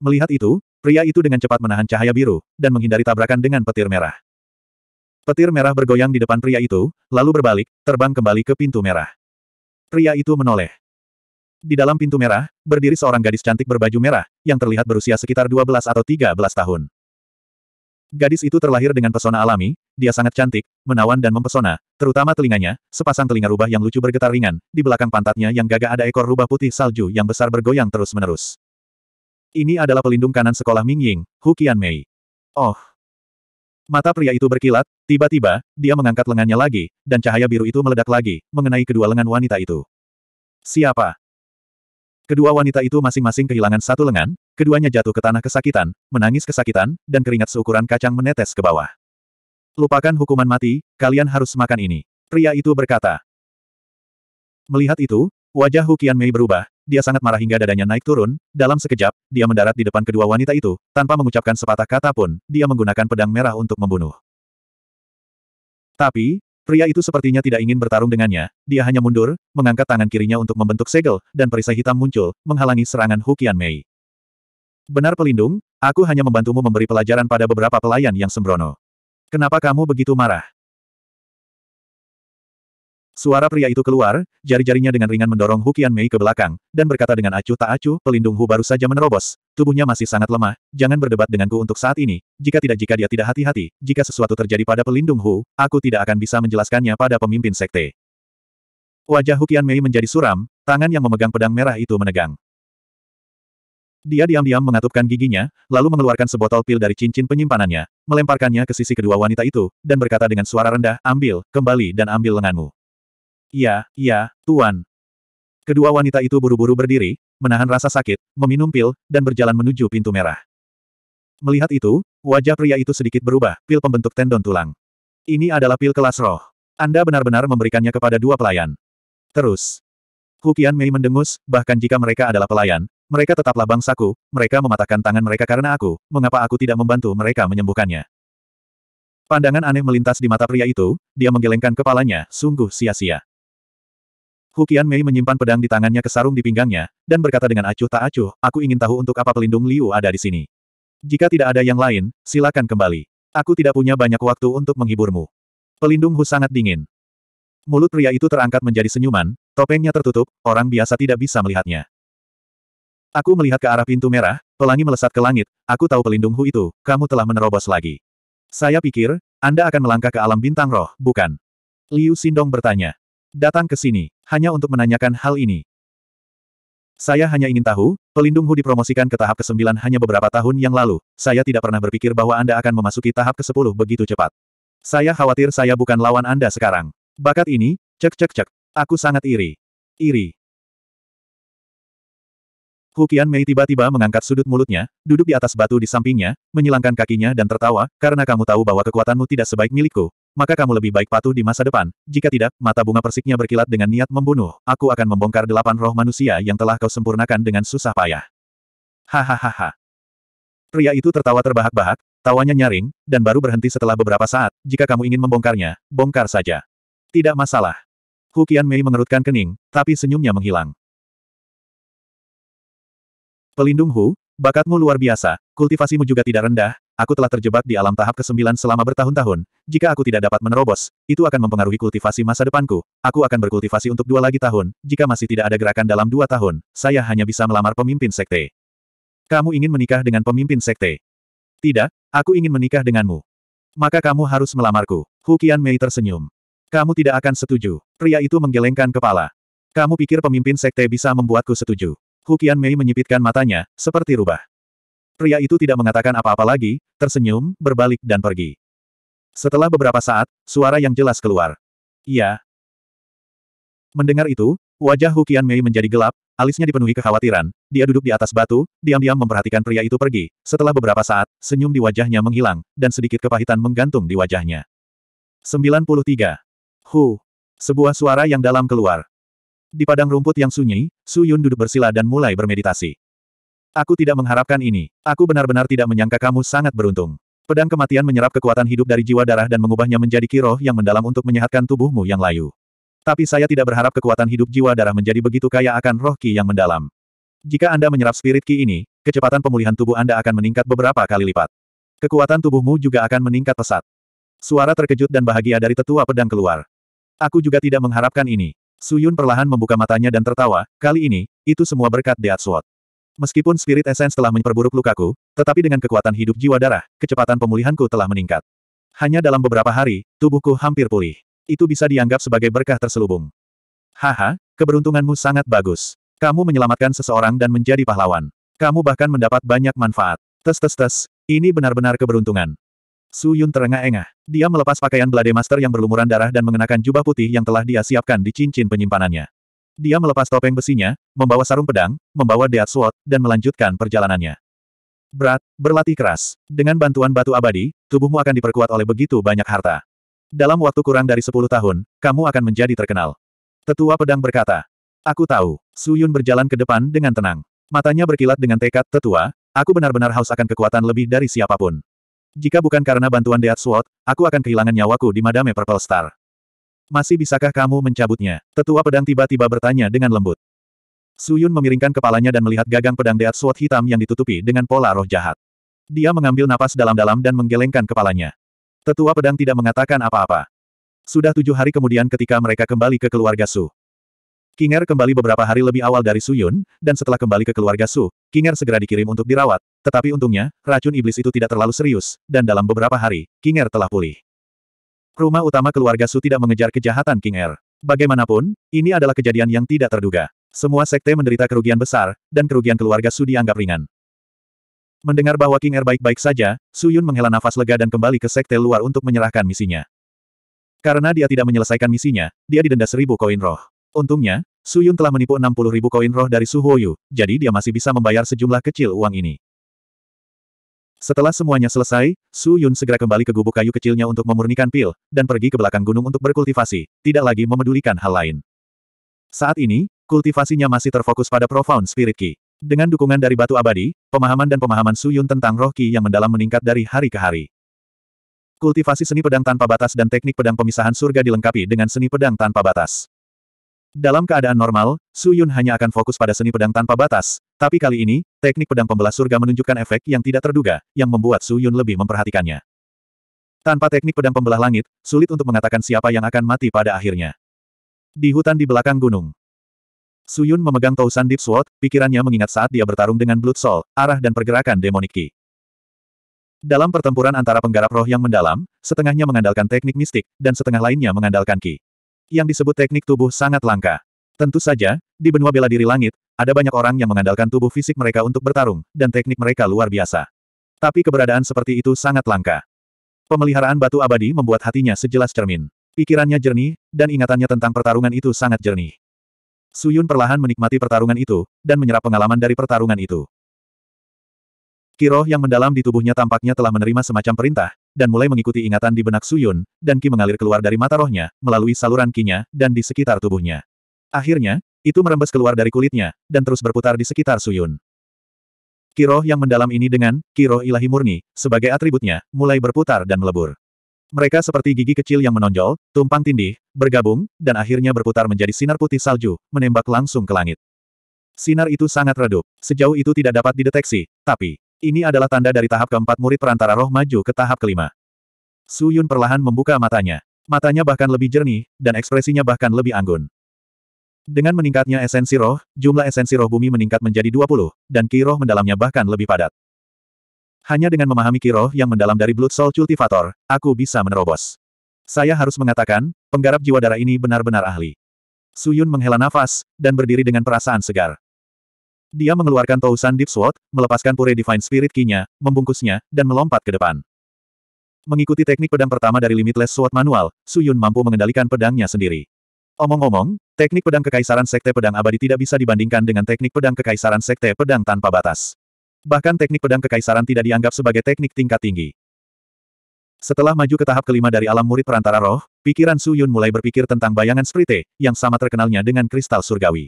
Melihat itu, pria itu dengan cepat menahan cahaya biru, dan menghindari tabrakan dengan petir merah. Petir merah bergoyang di depan pria itu, lalu berbalik, terbang kembali ke pintu merah. Pria itu menoleh. Di dalam pintu merah, berdiri seorang gadis cantik berbaju merah, yang terlihat berusia sekitar 12 atau 13 tahun. Gadis itu terlahir dengan pesona alami, dia sangat cantik, menawan dan mempesona, terutama telinganya, sepasang telinga rubah yang lucu bergetar ringan, di belakang pantatnya yang gagah ada ekor rubah putih salju yang besar bergoyang terus-menerus. Ini adalah pelindung kanan sekolah Mingying, Hu Mei. Oh. Mata pria itu berkilat, Tiba-tiba, dia mengangkat lengannya lagi, dan cahaya biru itu meledak lagi, mengenai kedua lengan wanita itu. Siapa? Kedua wanita itu masing-masing kehilangan satu lengan, keduanya jatuh ke tanah kesakitan, menangis kesakitan, dan keringat seukuran kacang menetes ke bawah. Lupakan hukuman mati, kalian harus makan ini. Pria itu berkata. Melihat itu, wajah Hukian Mei berubah, dia sangat marah hingga dadanya naik turun, dalam sekejap, dia mendarat di depan kedua wanita itu, tanpa mengucapkan sepatah kata pun, dia menggunakan pedang merah untuk membunuh. Tapi, pria itu sepertinya tidak ingin bertarung dengannya, dia hanya mundur, mengangkat tangan kirinya untuk membentuk segel, dan perisai hitam muncul, menghalangi serangan Hukian Mei. Benar pelindung, aku hanya membantumu memberi pelajaran pada beberapa pelayan yang sembrono. Kenapa kamu begitu marah? Suara pria itu keluar, jari-jarinya dengan ringan mendorong Hukian Mei ke belakang, dan berkata dengan acuh tak acuh, pelindung Hu baru saja menerobos. Tubuhnya masih sangat lemah, jangan berdebat denganku untuk saat ini, jika tidak jika dia tidak hati-hati, jika sesuatu terjadi pada pelindung Hu, aku tidak akan bisa menjelaskannya pada pemimpin sekte. Wajah Hukian Mei menjadi suram, tangan yang memegang pedang merah itu menegang. Dia diam-diam mengatupkan giginya, lalu mengeluarkan sebotol pil dari cincin penyimpanannya, melemparkannya ke sisi kedua wanita itu, dan berkata dengan suara rendah, ambil, kembali dan ambil lenganmu. Iya, iya, Tuan. Kedua wanita itu buru-buru berdiri, menahan rasa sakit, meminum pil, dan berjalan menuju pintu merah. Melihat itu, wajah pria itu sedikit berubah, pil pembentuk tendon tulang. Ini adalah pil kelas roh. Anda benar-benar memberikannya kepada dua pelayan. Terus. Hukian Mei mendengus, bahkan jika mereka adalah pelayan, mereka tetaplah bangsaku, mereka mematahkan tangan mereka karena aku, mengapa aku tidak membantu mereka menyembuhkannya? Pandangan aneh melintas di mata pria itu, dia menggelengkan kepalanya, sungguh sia-sia. Hu Mei menyimpan pedang di tangannya ke sarung di pinggangnya, dan berkata dengan acuh tak acuh, aku ingin tahu untuk apa pelindung Liu ada di sini. Jika tidak ada yang lain, silakan kembali. Aku tidak punya banyak waktu untuk menghiburmu. Pelindung Hu sangat dingin. Mulut pria itu terangkat menjadi senyuman, topengnya tertutup, orang biasa tidak bisa melihatnya. Aku melihat ke arah pintu merah, pelangi melesat ke langit, aku tahu pelindung Hu itu, kamu telah menerobos lagi. Saya pikir, Anda akan melangkah ke alam bintang roh, bukan? Liu Sindong bertanya. Datang ke sini hanya untuk menanyakan hal ini. Saya hanya ingin tahu, pelindung Hu dipromosikan ke tahap ke-9 hanya beberapa tahun yang lalu. Saya tidak pernah berpikir bahwa Anda akan memasuki tahap ke-10 begitu cepat. Saya khawatir saya bukan lawan Anda sekarang. Bakat ini, cek cek cek. Aku sangat iri. Iri. Hu Qian Mei tiba-tiba mengangkat sudut mulutnya, duduk di atas batu di sampingnya, menyilangkan kakinya dan tertawa, karena kamu tahu bahwa kekuatanmu tidak sebaik milikku, maka kamu lebih baik patuh di masa depan. Jika tidak, mata bunga persiknya berkilat dengan niat membunuh. Aku akan membongkar delapan roh manusia yang telah kau sempurnakan dengan susah payah. Hahaha. Pria itu tertawa terbahak-bahak, tawanya nyaring, dan baru berhenti setelah beberapa saat. Jika kamu ingin membongkarnya, bongkar saja. Tidak masalah. Hukian Mei mengerutkan kening, tapi senyumnya menghilang. Pelindung Hu, bakatmu luar biasa, kultivasimu juga tidak rendah, aku telah terjebak di alam tahap ke-9 selama bertahun-tahun. Jika aku tidak dapat menerobos, itu akan mempengaruhi kultivasi masa depanku. Aku akan berkultivasi untuk dua lagi tahun. Jika masih tidak ada gerakan dalam dua tahun, saya hanya bisa melamar pemimpin sekte. Kamu ingin menikah dengan pemimpin sekte? Tidak, aku ingin menikah denganmu. Maka kamu harus melamarku. Hukian Mei tersenyum. Kamu tidak akan setuju. Pria itu menggelengkan kepala. Kamu pikir pemimpin sekte bisa membuatku setuju? Hukian Mei menyipitkan matanya, seperti rubah. Pria itu tidak mengatakan apa-apa lagi, tersenyum, berbalik dan pergi. Setelah beberapa saat, suara yang jelas keluar. Iya. Mendengar itu, wajah Hukian Mei menjadi gelap, alisnya dipenuhi kekhawatiran, dia duduk di atas batu, diam-diam memperhatikan pria itu pergi, setelah beberapa saat, senyum di wajahnya menghilang, dan sedikit kepahitan menggantung di wajahnya. 93. Hu. Sebuah suara yang dalam keluar. Di padang rumput yang sunyi, Su Yun duduk bersila dan mulai bermeditasi. Aku tidak mengharapkan ini. Aku benar-benar tidak menyangka kamu sangat beruntung. Pedang kematian menyerap kekuatan hidup dari jiwa darah dan mengubahnya menjadi kiroh yang mendalam untuk menyehatkan tubuhmu yang layu. Tapi saya tidak berharap kekuatan hidup jiwa darah menjadi begitu kaya akan roh ki yang mendalam. Jika Anda menyerap spirit ki ini, kecepatan pemulihan tubuh Anda akan meningkat beberapa kali lipat. Kekuatan tubuhmu juga akan meningkat pesat. Suara terkejut dan bahagia dari tetua pedang keluar. Aku juga tidak mengharapkan ini. Suyun perlahan membuka matanya dan tertawa, kali ini, itu semua berkat Death Meskipun Spirit Essence telah memperburuk lukaku, tetapi dengan kekuatan hidup jiwa darah, kecepatan pemulihanku telah meningkat. Hanya dalam beberapa hari, tubuhku hampir pulih. Itu bisa dianggap sebagai berkah terselubung. Haha, keberuntunganmu sangat bagus. Kamu menyelamatkan seseorang dan menjadi pahlawan. Kamu bahkan mendapat banyak manfaat. Tes tes tes, ini benar-benar keberuntungan. Su Yun terengah-engah. Dia melepas pakaian Blade master yang berlumuran darah dan mengenakan jubah putih yang telah dia siapkan di cincin penyimpanannya. Dia melepas topeng besinya, membawa sarung pedang, membawa Death Sword, dan melanjutkan perjalanannya. Berat, berlatih keras. Dengan bantuan batu abadi, tubuhmu akan diperkuat oleh begitu banyak harta. Dalam waktu kurang dari 10 tahun, kamu akan menjadi terkenal. Tetua pedang berkata. Aku tahu. Suyun berjalan ke depan dengan tenang. Matanya berkilat dengan tekad, tetua, aku benar-benar haus akan kekuatan lebih dari siapapun. Jika bukan karena bantuan Death Sword, aku akan kehilangan nyawaku di Madame Purple Star. Masih bisakah kamu mencabutnya? Tetua pedang tiba-tiba bertanya dengan lembut. Suyun memiringkan kepalanya dan melihat gagang pedang Death Sword hitam yang ditutupi dengan pola roh jahat. Dia mengambil napas dalam-dalam dan menggelengkan kepalanya. Tetua pedang tidak mengatakan apa-apa. Sudah tujuh hari kemudian ketika mereka kembali ke keluarga Su. Kinger kembali beberapa hari lebih awal dari Suyun, dan setelah kembali ke keluarga Su, Kinger segera dikirim untuk dirawat. Tetapi untungnya, racun iblis itu tidak terlalu serius, dan dalam beberapa hari, Kinger telah pulih. Rumah utama keluarga Su tidak mengejar kejahatan King Er. Bagaimanapun, ini adalah kejadian yang tidak terduga. Semua sekte menderita kerugian besar, dan kerugian keluarga Su dianggap ringan. Mendengar bahwa King Er baik-baik saja, Su Yun menghela nafas lega dan kembali ke sekte luar untuk menyerahkan misinya. Karena dia tidak menyelesaikan misinya, dia didenda seribu koin roh. Untungnya, Su Yun telah menipu puluh ribu koin roh dari Su Huoyu, jadi dia masih bisa membayar sejumlah kecil uang ini. Setelah semuanya selesai, Su Yun segera kembali ke gubuk kayu kecilnya untuk memurnikan pil, dan pergi ke belakang gunung untuk berkultivasi, tidak lagi memedulikan hal lain. Saat ini, kultivasinya masih terfokus pada Profound Spirit Ki. Dengan dukungan dari batu abadi, pemahaman dan pemahaman Su Yun tentang roh Ki yang mendalam meningkat dari hari ke hari. Kultivasi seni pedang tanpa batas dan teknik pedang pemisahan surga dilengkapi dengan seni pedang tanpa batas. Dalam keadaan normal, Su Yun hanya akan fokus pada seni pedang tanpa batas, tapi kali ini, Teknik pedang pembelah surga menunjukkan efek yang tidak terduga, yang membuat Su Yun lebih memperhatikannya. Tanpa teknik pedang pembelah langit, sulit untuk mengatakan siapa yang akan mati pada akhirnya. Di hutan di belakang gunung. Su Yun memegang Tousan Deep Sword, pikirannya mengingat saat dia bertarung dengan Blood Soul, arah dan pergerakan Demonic Ki. Dalam pertempuran antara penggarap roh yang mendalam, setengahnya mengandalkan teknik mistik, dan setengah lainnya mengandalkan Ki. Yang disebut teknik tubuh sangat langka. Tentu saja, di benua bela diri langit, ada banyak orang yang mengandalkan tubuh fisik mereka untuk bertarung, dan teknik mereka luar biasa. Tapi keberadaan seperti itu sangat langka. Pemeliharaan batu abadi membuat hatinya sejelas cermin. Pikirannya jernih, dan ingatannya tentang pertarungan itu sangat jernih. Suyun perlahan menikmati pertarungan itu, dan menyerap pengalaman dari pertarungan itu. Kiroh yang mendalam di tubuhnya tampaknya telah menerima semacam perintah, dan mulai mengikuti ingatan di benak Suyun, dan Ki mengalir keluar dari mata rohnya, melalui saluran Kinya, dan di sekitar tubuhnya. Akhirnya, itu merembes keluar dari kulitnya, dan terus berputar di sekitar Suyun. Kiroh yang mendalam ini dengan, kiroh ilahi murni, sebagai atributnya, mulai berputar dan melebur. Mereka seperti gigi kecil yang menonjol, tumpang tindih, bergabung, dan akhirnya berputar menjadi sinar putih salju, menembak langsung ke langit. Sinar itu sangat redup, sejauh itu tidak dapat dideteksi, tapi, ini adalah tanda dari tahap keempat murid perantara roh maju ke tahap kelima. Suyun perlahan membuka matanya. Matanya bahkan lebih jernih, dan ekspresinya bahkan lebih anggun. Dengan meningkatnya esensi roh, jumlah esensi roh bumi meningkat menjadi 20, dan ki roh mendalamnya bahkan lebih padat. Hanya dengan memahami ki roh yang mendalam dari Blood Soul Cultivator, aku bisa menerobos. Saya harus mengatakan, penggarap jiwa darah ini benar-benar ahli. Suyun menghela nafas, dan berdiri dengan perasaan segar. Dia mengeluarkan Tousan Deep Sword, melepaskan Pure Divine Spirit Ki-nya, membungkusnya, dan melompat ke depan. Mengikuti teknik pedang pertama dari Limitless Sword Manual, Suyun mampu mengendalikan pedangnya sendiri. Omong-omong, teknik pedang kekaisaran Sekte Pedang Abadi tidak bisa dibandingkan dengan teknik pedang kekaisaran Sekte Pedang Tanpa Batas. Bahkan teknik pedang kekaisaran tidak dianggap sebagai teknik tingkat tinggi. Setelah maju ke tahap kelima dari alam murid perantara roh, pikiran Su Yun mulai berpikir tentang bayangan Sprite, yang sama terkenalnya dengan kristal surgawi.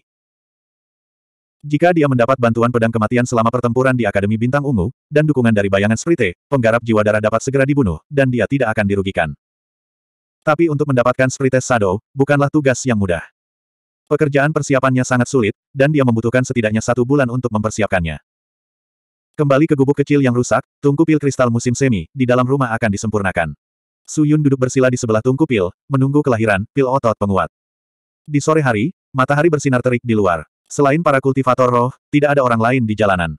Jika dia mendapat bantuan pedang kematian selama pertempuran di Akademi Bintang Ungu, dan dukungan dari bayangan Sprite, penggarap jiwa darah dapat segera dibunuh, dan dia tidak akan dirugikan. Tapi untuk mendapatkan Spirites Shadow, bukanlah tugas yang mudah. Pekerjaan persiapannya sangat sulit, dan dia membutuhkan setidaknya satu bulan untuk mempersiapkannya. Kembali ke gubuk kecil yang rusak, tungku pil kristal musim semi, di dalam rumah akan disempurnakan. Suyun duduk bersila di sebelah tungku pil, menunggu kelahiran, pil otot penguat. Di sore hari, matahari bersinar terik di luar. Selain para kultivator roh, tidak ada orang lain di jalanan.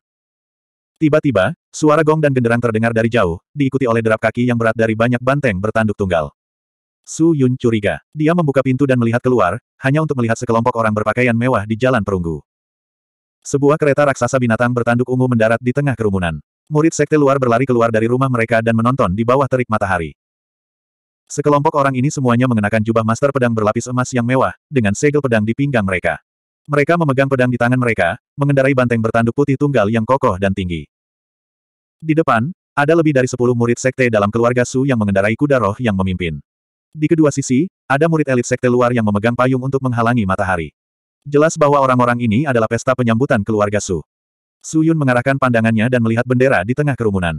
Tiba-tiba, suara gong dan genderang terdengar dari jauh, diikuti oleh derap kaki yang berat dari banyak banteng bertanduk tunggal. Su Yun curiga. Dia membuka pintu dan melihat keluar, hanya untuk melihat sekelompok orang berpakaian mewah di jalan perunggu. Sebuah kereta raksasa binatang bertanduk ungu mendarat di tengah kerumunan. Murid sekte luar berlari keluar dari rumah mereka dan menonton di bawah terik matahari. Sekelompok orang ini semuanya mengenakan jubah master pedang berlapis emas yang mewah, dengan segel pedang di pinggang mereka. Mereka memegang pedang di tangan mereka, mengendarai banteng bertanduk putih tunggal yang kokoh dan tinggi. Di depan, ada lebih dari sepuluh murid sekte dalam keluarga Su yang mengendarai kuda roh yang memimpin. Di kedua sisi, ada murid elit sekte luar yang memegang payung untuk menghalangi matahari. Jelas bahwa orang-orang ini adalah pesta penyambutan keluarga Su. Su Yun mengarahkan pandangannya dan melihat bendera di tengah kerumunan.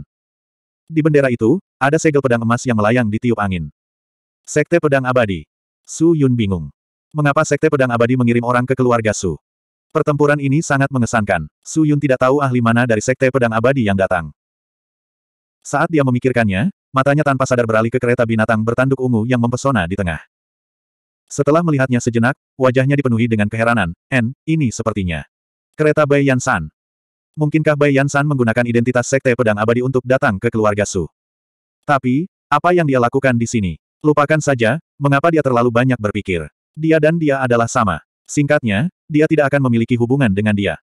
Di bendera itu, ada segel pedang emas yang melayang di tiup angin. Sekte Pedang Abadi. Su Yun bingung. Mengapa Sekte Pedang Abadi mengirim orang ke keluarga Su? Pertempuran ini sangat mengesankan. Su Yun tidak tahu ahli mana dari Sekte Pedang Abadi yang datang. Saat dia memikirkannya, matanya tanpa sadar beralih ke kereta binatang bertanduk ungu yang mempesona di tengah. Setelah melihatnya sejenak, wajahnya dipenuhi dengan keheranan, N, ini sepertinya. Kereta Bai Yansan. Mungkinkah Bai Yansan menggunakan identitas Sekte Pedang Abadi untuk datang ke keluarga Su? Tapi, apa yang dia lakukan di sini? Lupakan saja, mengapa dia terlalu banyak berpikir. Dia dan dia adalah sama. Singkatnya, dia tidak akan memiliki hubungan dengan dia.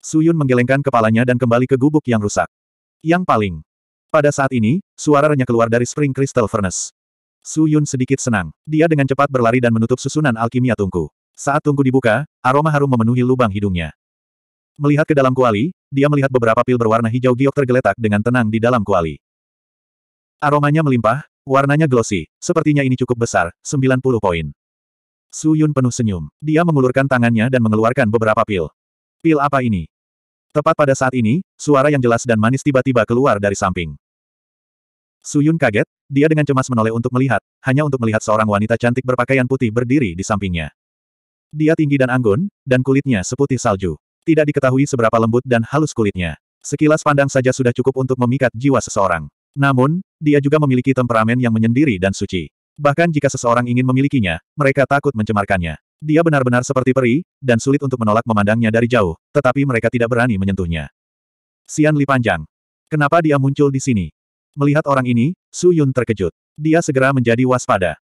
Suyun menggelengkan kepalanya dan kembali ke gubuk yang rusak. Yang paling pada saat ini, suara renyah keluar dari Spring Crystal Furnace. Su Yun sedikit senang. Dia dengan cepat berlari dan menutup susunan alkimia tungku. Saat tungku dibuka, aroma harum memenuhi lubang hidungnya. Melihat ke dalam kuali, dia melihat beberapa pil berwarna hijau giok tergeletak dengan tenang di dalam kuali. Aromanya melimpah, warnanya glossy, sepertinya ini cukup besar, 90 poin. Su Yun penuh senyum. Dia mengulurkan tangannya dan mengeluarkan beberapa pil. Pil apa ini? Tepat pada saat ini, suara yang jelas dan manis tiba-tiba keluar dari samping. Suyun kaget, dia dengan cemas menoleh untuk melihat, hanya untuk melihat seorang wanita cantik berpakaian putih berdiri di sampingnya. Dia tinggi dan anggun, dan kulitnya seputih salju. Tidak diketahui seberapa lembut dan halus kulitnya. Sekilas pandang saja sudah cukup untuk memikat jiwa seseorang. Namun, dia juga memiliki temperamen yang menyendiri dan suci. Bahkan jika seseorang ingin memilikinya, mereka takut mencemarkannya. Dia benar-benar seperti peri, dan sulit untuk menolak memandangnya dari jauh, tetapi mereka tidak berani menyentuhnya. Xian Li panjang. Kenapa dia muncul di sini? Melihat orang ini, Su Yun terkejut. Dia segera menjadi waspada.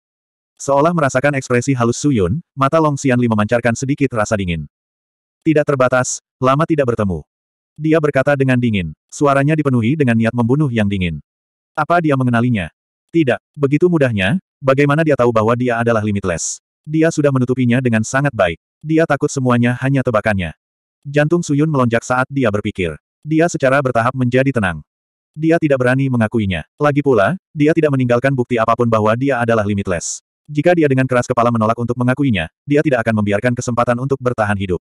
Seolah merasakan ekspresi halus Su Yun, mata Long Xian Li memancarkan sedikit rasa dingin. Tidak terbatas, lama tidak bertemu. Dia berkata dengan dingin. Suaranya dipenuhi dengan niat membunuh yang dingin. Apa dia mengenalinya? Tidak, begitu mudahnya, bagaimana dia tahu bahwa dia adalah limitless? Dia sudah menutupinya dengan sangat baik. Dia takut semuanya hanya tebakannya. Jantung Suyun melonjak saat dia berpikir. Dia secara bertahap menjadi tenang. Dia tidak berani mengakuinya. Lagi pula, dia tidak meninggalkan bukti apapun bahwa dia adalah limitless. Jika dia dengan keras kepala menolak untuk mengakuinya, dia tidak akan membiarkan kesempatan untuk bertahan hidup.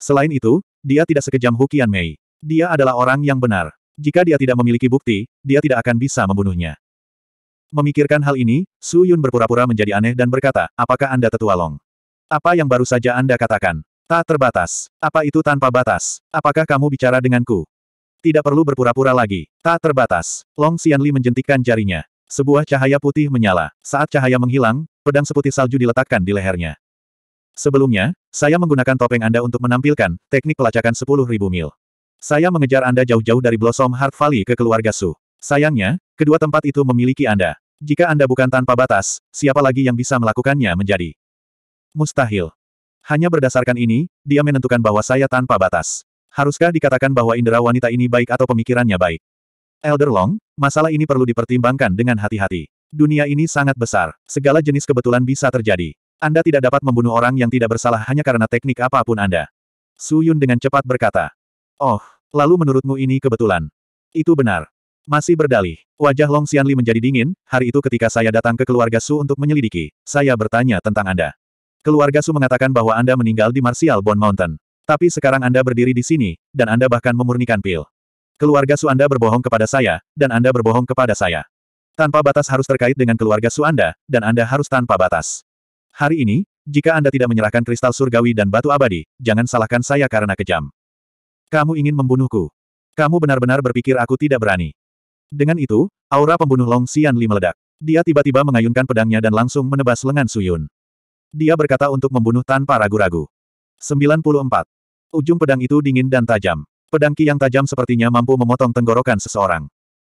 Selain itu, dia tidak sekejam Hukian Mei. Dia adalah orang yang benar. Jika dia tidak memiliki bukti, dia tidak akan bisa membunuhnya. Memikirkan hal ini, Su Yun berpura-pura menjadi aneh dan berkata, apakah Anda tetua Long? Apa yang baru saja Anda katakan? Tak terbatas. Apa itu tanpa batas? Apakah kamu bicara denganku? Tidak perlu berpura-pura lagi. Tak terbatas. Long Xianli menjentikkan jarinya. Sebuah cahaya putih menyala. Saat cahaya menghilang, pedang seputih salju diletakkan di lehernya. Sebelumnya, saya menggunakan topeng Anda untuk menampilkan teknik pelacakan 10.000 mil. Saya mengejar Anda jauh-jauh dari Blossom Heart Valley ke keluarga Su. Sayangnya, kedua tempat itu memiliki Anda. Jika Anda bukan tanpa batas, siapa lagi yang bisa melakukannya menjadi mustahil? Hanya berdasarkan ini, dia menentukan bahwa saya tanpa batas. Haruskah dikatakan bahwa indera wanita ini baik atau pemikirannya baik? Elder Long, masalah ini perlu dipertimbangkan dengan hati-hati. Dunia ini sangat besar, segala jenis kebetulan bisa terjadi. Anda tidak dapat membunuh orang yang tidak bersalah hanya karena teknik apapun Anda. Su Yun dengan cepat berkata. Oh, lalu menurutmu ini kebetulan? Itu benar. Masih berdalih. Wajah Long Xianli menjadi dingin, hari itu ketika saya datang ke keluarga Su untuk menyelidiki, saya bertanya tentang Anda. Keluarga Su mengatakan bahwa Anda meninggal di Martial Bone Mountain. Tapi sekarang Anda berdiri di sini, dan Anda bahkan memurnikan pil. Keluarga Su Anda berbohong kepada saya, dan Anda berbohong kepada saya. Tanpa batas harus terkait dengan keluarga Su Anda, dan Anda harus tanpa batas. Hari ini, jika Anda tidak menyerahkan kristal surgawi dan batu abadi, jangan salahkan saya karena kejam. Kamu ingin membunuhku. Kamu benar-benar berpikir aku tidak berani. Dengan itu, aura pembunuh Long Xian Li meledak. Dia tiba-tiba mengayunkan pedangnya dan langsung menebas lengan Suyun. Dia berkata untuk membunuh tanpa ragu-ragu. 94. Ujung pedang itu dingin dan tajam. Pedang Ki yang tajam sepertinya mampu memotong tenggorokan seseorang.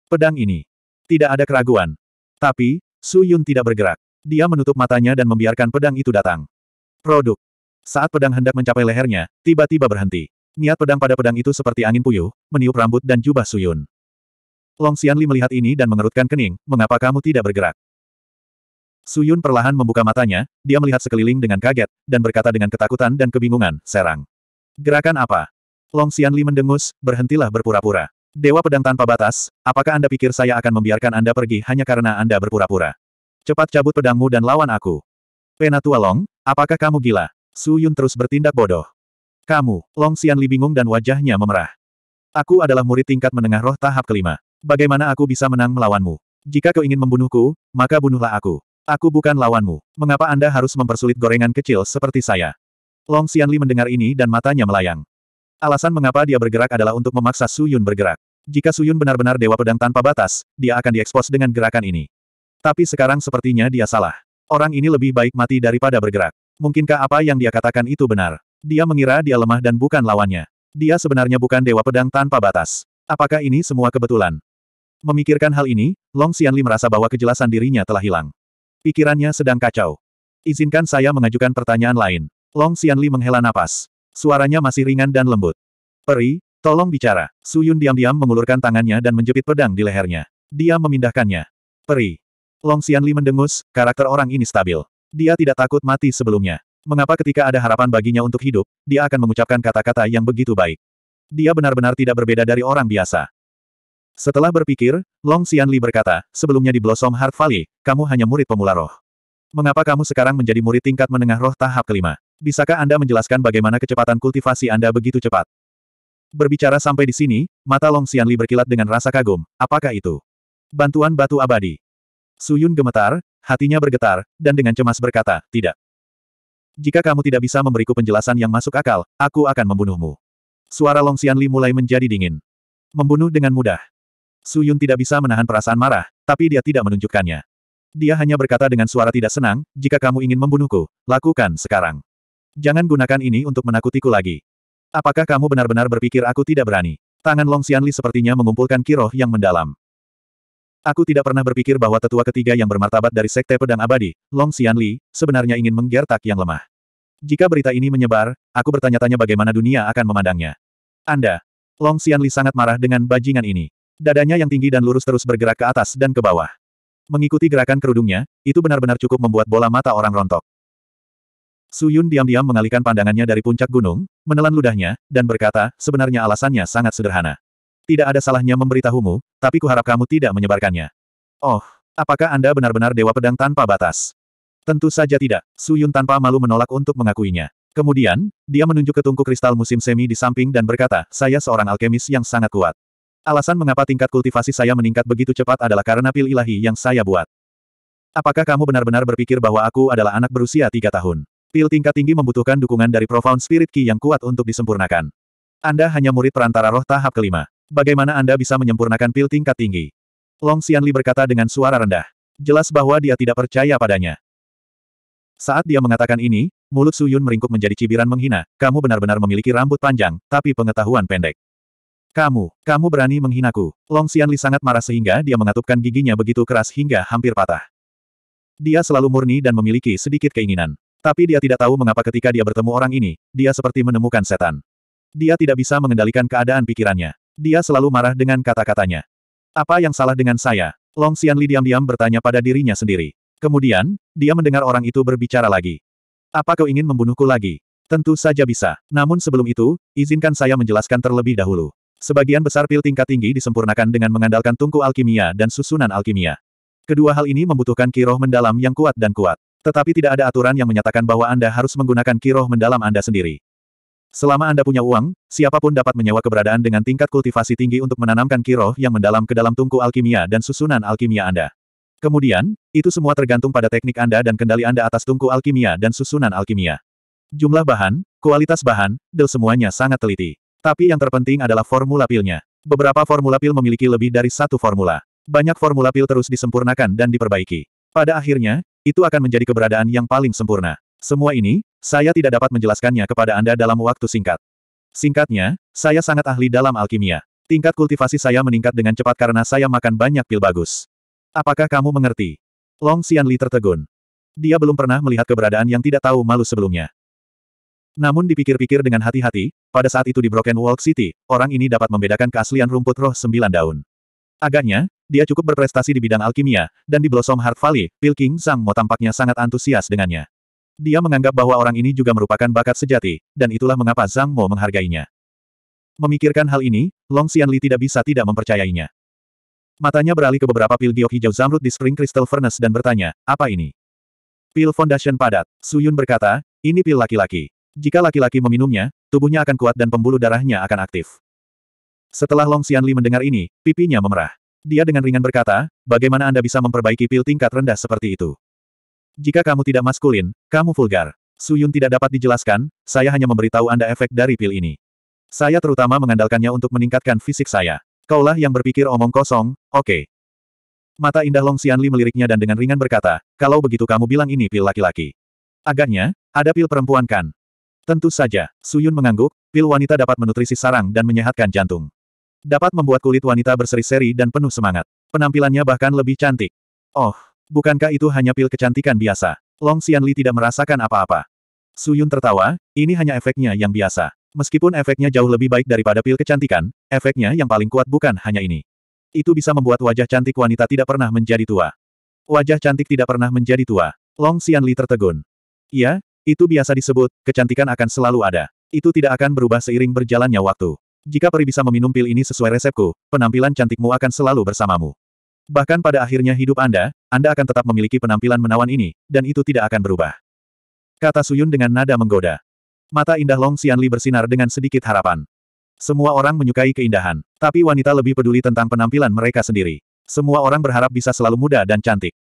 Pedang ini. Tidak ada keraguan. Tapi, Suyun tidak bergerak. Dia menutup matanya dan membiarkan pedang itu datang. Produk. Saat pedang hendak mencapai lehernya, tiba-tiba berhenti. Niat pedang pada pedang itu seperti angin puyuh, meniup rambut dan jubah Suyun. Long Xianli melihat ini dan mengerutkan kening, mengapa kamu tidak bergerak? Suyun perlahan membuka matanya, dia melihat sekeliling dengan kaget, dan berkata dengan ketakutan dan kebingungan, serang. Gerakan apa? Long Xianli mendengus, berhentilah berpura-pura. Dewa pedang tanpa batas, apakah Anda pikir saya akan membiarkan Anda pergi hanya karena Anda berpura-pura? Cepat cabut pedangmu dan lawan aku. Penatua Long, apakah kamu gila? Suyun terus bertindak bodoh. Kamu, Long Xianli bingung dan wajahnya memerah. Aku adalah murid tingkat menengah roh tahap kelima. Bagaimana aku bisa menang melawanmu? Jika kau ingin membunuhku, maka bunuhlah aku. Aku bukan lawanmu. Mengapa Anda harus mempersulit gorengan kecil seperti saya? Long Xianli mendengar ini dan matanya melayang. Alasan mengapa dia bergerak adalah untuk memaksa Su Yun bergerak. Jika Su Yun benar-benar dewa pedang tanpa batas, dia akan diekspos dengan gerakan ini. Tapi sekarang sepertinya dia salah. Orang ini lebih baik mati daripada bergerak. Mungkinkah apa yang dia katakan itu benar? Dia mengira dia lemah dan bukan lawannya. Dia sebenarnya bukan dewa pedang tanpa batas. Apakah ini semua kebetulan? Memikirkan hal ini, Long Xianli merasa bahwa kejelasan dirinya telah hilang. Pikirannya sedang kacau. Izinkan saya mengajukan pertanyaan lain. Long Xianli menghela napas. Suaranya masih ringan dan lembut. Peri, tolong bicara. Su Yun diam-diam mengulurkan tangannya dan menjepit pedang di lehernya. Dia memindahkannya. Peri. Long Xianli mendengus, karakter orang ini stabil. Dia tidak takut mati sebelumnya. Mengapa ketika ada harapan baginya untuk hidup, dia akan mengucapkan kata-kata yang begitu baik. Dia benar-benar tidak berbeda dari orang biasa. Setelah berpikir, Long Xianli berkata, sebelumnya di Blossom Heart Valley, kamu hanya murid pemula roh. Mengapa kamu sekarang menjadi murid tingkat menengah roh tahap kelima? Bisakah Anda menjelaskan bagaimana kecepatan kultivasi Anda begitu cepat? Berbicara sampai di sini, mata Long Xianli berkilat dengan rasa kagum, apakah itu? Bantuan batu abadi. Suyun gemetar, hatinya bergetar, dan dengan cemas berkata, tidak. Jika kamu tidak bisa memberiku penjelasan yang masuk akal, aku akan membunuhmu. Suara Long Xianli mulai menjadi dingin. Membunuh dengan mudah. Su Yun tidak bisa menahan perasaan marah, tapi dia tidak menunjukkannya. Dia hanya berkata dengan suara tidak senang, jika kamu ingin membunuhku, lakukan sekarang. Jangan gunakan ini untuk menakutiku lagi. Apakah kamu benar-benar berpikir aku tidak berani? Tangan Long Xianli sepertinya mengumpulkan kiroh yang mendalam. Aku tidak pernah berpikir bahwa tetua ketiga yang bermartabat dari Sekte Pedang Abadi, Long Xianli, sebenarnya ingin menggertak yang lemah. Jika berita ini menyebar, aku bertanya-tanya bagaimana dunia akan memandangnya. Anda, Long Xianli sangat marah dengan bajingan ini. Dadanya yang tinggi dan lurus terus bergerak ke atas dan ke bawah. Mengikuti gerakan kerudungnya, itu benar-benar cukup membuat bola mata orang rontok. Su Yun diam-diam mengalihkan pandangannya dari puncak gunung, menelan ludahnya, dan berkata, sebenarnya alasannya sangat sederhana. Tidak ada salahnya memberitahumu, tapi kuharap kamu tidak menyebarkannya. Oh, apakah Anda benar-benar dewa pedang tanpa batas? Tentu saja tidak, Su Yun tanpa malu menolak untuk mengakuinya. Kemudian, dia menunjuk ke tungku kristal musim semi di samping dan berkata, saya seorang alkemis yang sangat kuat. Alasan mengapa tingkat kultivasi saya meningkat begitu cepat adalah karena pil ilahi yang saya buat. Apakah kamu benar-benar berpikir bahwa aku adalah anak berusia tiga tahun? Pil tingkat tinggi membutuhkan dukungan dari Profound Spirit Key yang kuat untuk disempurnakan. Anda hanya murid perantara roh tahap kelima. Bagaimana Anda bisa menyempurnakan pil tingkat tinggi? Long Xianli berkata dengan suara rendah. Jelas bahwa dia tidak percaya padanya. Saat dia mengatakan ini, mulut Suyun meringkuk menjadi cibiran menghina, kamu benar-benar memiliki rambut panjang, tapi pengetahuan pendek. Kamu, kamu berani menghinaku. Long Xianli sangat marah sehingga dia mengatupkan giginya begitu keras hingga hampir patah. Dia selalu murni dan memiliki sedikit keinginan. Tapi dia tidak tahu mengapa ketika dia bertemu orang ini, dia seperti menemukan setan. Dia tidak bisa mengendalikan keadaan pikirannya. Dia selalu marah dengan kata-katanya. Apa yang salah dengan saya? Long Xianli diam-diam bertanya pada dirinya sendiri. Kemudian, dia mendengar orang itu berbicara lagi. Apa kau ingin membunuhku lagi? Tentu saja bisa. Namun sebelum itu, izinkan saya menjelaskan terlebih dahulu. Sebagian besar pil tingkat tinggi disempurnakan dengan mengandalkan tungku alkimia dan susunan alkimia. Kedua hal ini membutuhkan kiroh mendalam yang kuat dan kuat. Tetapi tidak ada aturan yang menyatakan bahwa Anda harus menggunakan kiroh mendalam Anda sendiri. Selama Anda punya uang, siapapun dapat menyewa keberadaan dengan tingkat kultivasi tinggi untuk menanamkan kiroh yang mendalam ke dalam tungku alkimia dan susunan alkimia Anda. Kemudian, itu semua tergantung pada teknik Anda dan kendali Anda atas tungku alkimia dan susunan alkimia. Jumlah bahan, kualitas bahan, del semuanya sangat teliti. Tapi yang terpenting adalah formula pilnya. Beberapa formula pil memiliki lebih dari satu formula. Banyak formula pil terus disempurnakan dan diperbaiki. Pada akhirnya, itu akan menjadi keberadaan yang paling sempurna. Semua ini, saya tidak dapat menjelaskannya kepada Anda dalam waktu singkat. Singkatnya, saya sangat ahli dalam alkimia. Tingkat kultivasi saya meningkat dengan cepat karena saya makan banyak pil bagus. Apakah kamu mengerti? Long Xianli tertegun. Dia belum pernah melihat keberadaan yang tidak tahu malu sebelumnya. Namun dipikir-pikir dengan hati-hati, pada saat itu di Broken World City, orang ini dapat membedakan keaslian rumput roh sembilan daun. Agaknya, dia cukup berprestasi di bidang alkimia, dan di Blossom Heart Valley, King Sang Mo tampaknya sangat antusias dengannya. Dia menganggap bahwa orang ini juga merupakan bakat sejati, dan itulah mengapa Zhang Mo menghargainya. Memikirkan hal ini, Long Xianli tidak bisa tidak mempercayainya. Matanya beralih ke beberapa pil giok hijau zamrud di Spring Crystal Furnace dan bertanya, apa ini? Pil Foundation Padat. Su Yun berkata, ini pil laki-laki. Jika laki-laki meminumnya, tubuhnya akan kuat dan pembuluh darahnya akan aktif. Setelah Long Xianli mendengar ini, pipinya memerah. Dia dengan ringan berkata, bagaimana Anda bisa memperbaiki pil tingkat rendah seperti itu? Jika kamu tidak maskulin, kamu vulgar. Su Yun tidak dapat dijelaskan, saya hanya memberitahu Anda efek dari pil ini. Saya terutama mengandalkannya untuk meningkatkan fisik saya. Kaulah yang berpikir omong kosong, oke. Okay. Mata indah Long Xianli meliriknya dan dengan ringan berkata, kalau begitu kamu bilang ini pil laki-laki. Agaknya, ada pil perempuan kan? Tentu saja, Suyun mengangguk, pil wanita dapat menutrisi sarang dan menyehatkan jantung. Dapat membuat kulit wanita berseri-seri dan penuh semangat. Penampilannya bahkan lebih cantik. Oh, bukankah itu hanya pil kecantikan biasa? Long Xianli tidak merasakan apa-apa. Suyun tertawa, ini hanya efeknya yang biasa. Meskipun efeknya jauh lebih baik daripada pil kecantikan, efeknya yang paling kuat bukan hanya ini. Itu bisa membuat wajah cantik wanita tidak pernah menjadi tua. Wajah cantik tidak pernah menjadi tua. Long Xianli tertegun. Iya, itu biasa disebut, kecantikan akan selalu ada. Itu tidak akan berubah seiring berjalannya waktu. Jika peri bisa meminum pil ini sesuai resepku, penampilan cantikmu akan selalu bersamamu. Bahkan pada akhirnya hidup Anda, Anda akan tetap memiliki penampilan menawan ini, dan itu tidak akan berubah. Kata Suyun dengan nada menggoda. Mata indah Long Xianli bersinar dengan sedikit harapan. Semua orang menyukai keindahan, tapi wanita lebih peduli tentang penampilan mereka sendiri. Semua orang berharap bisa selalu muda dan cantik.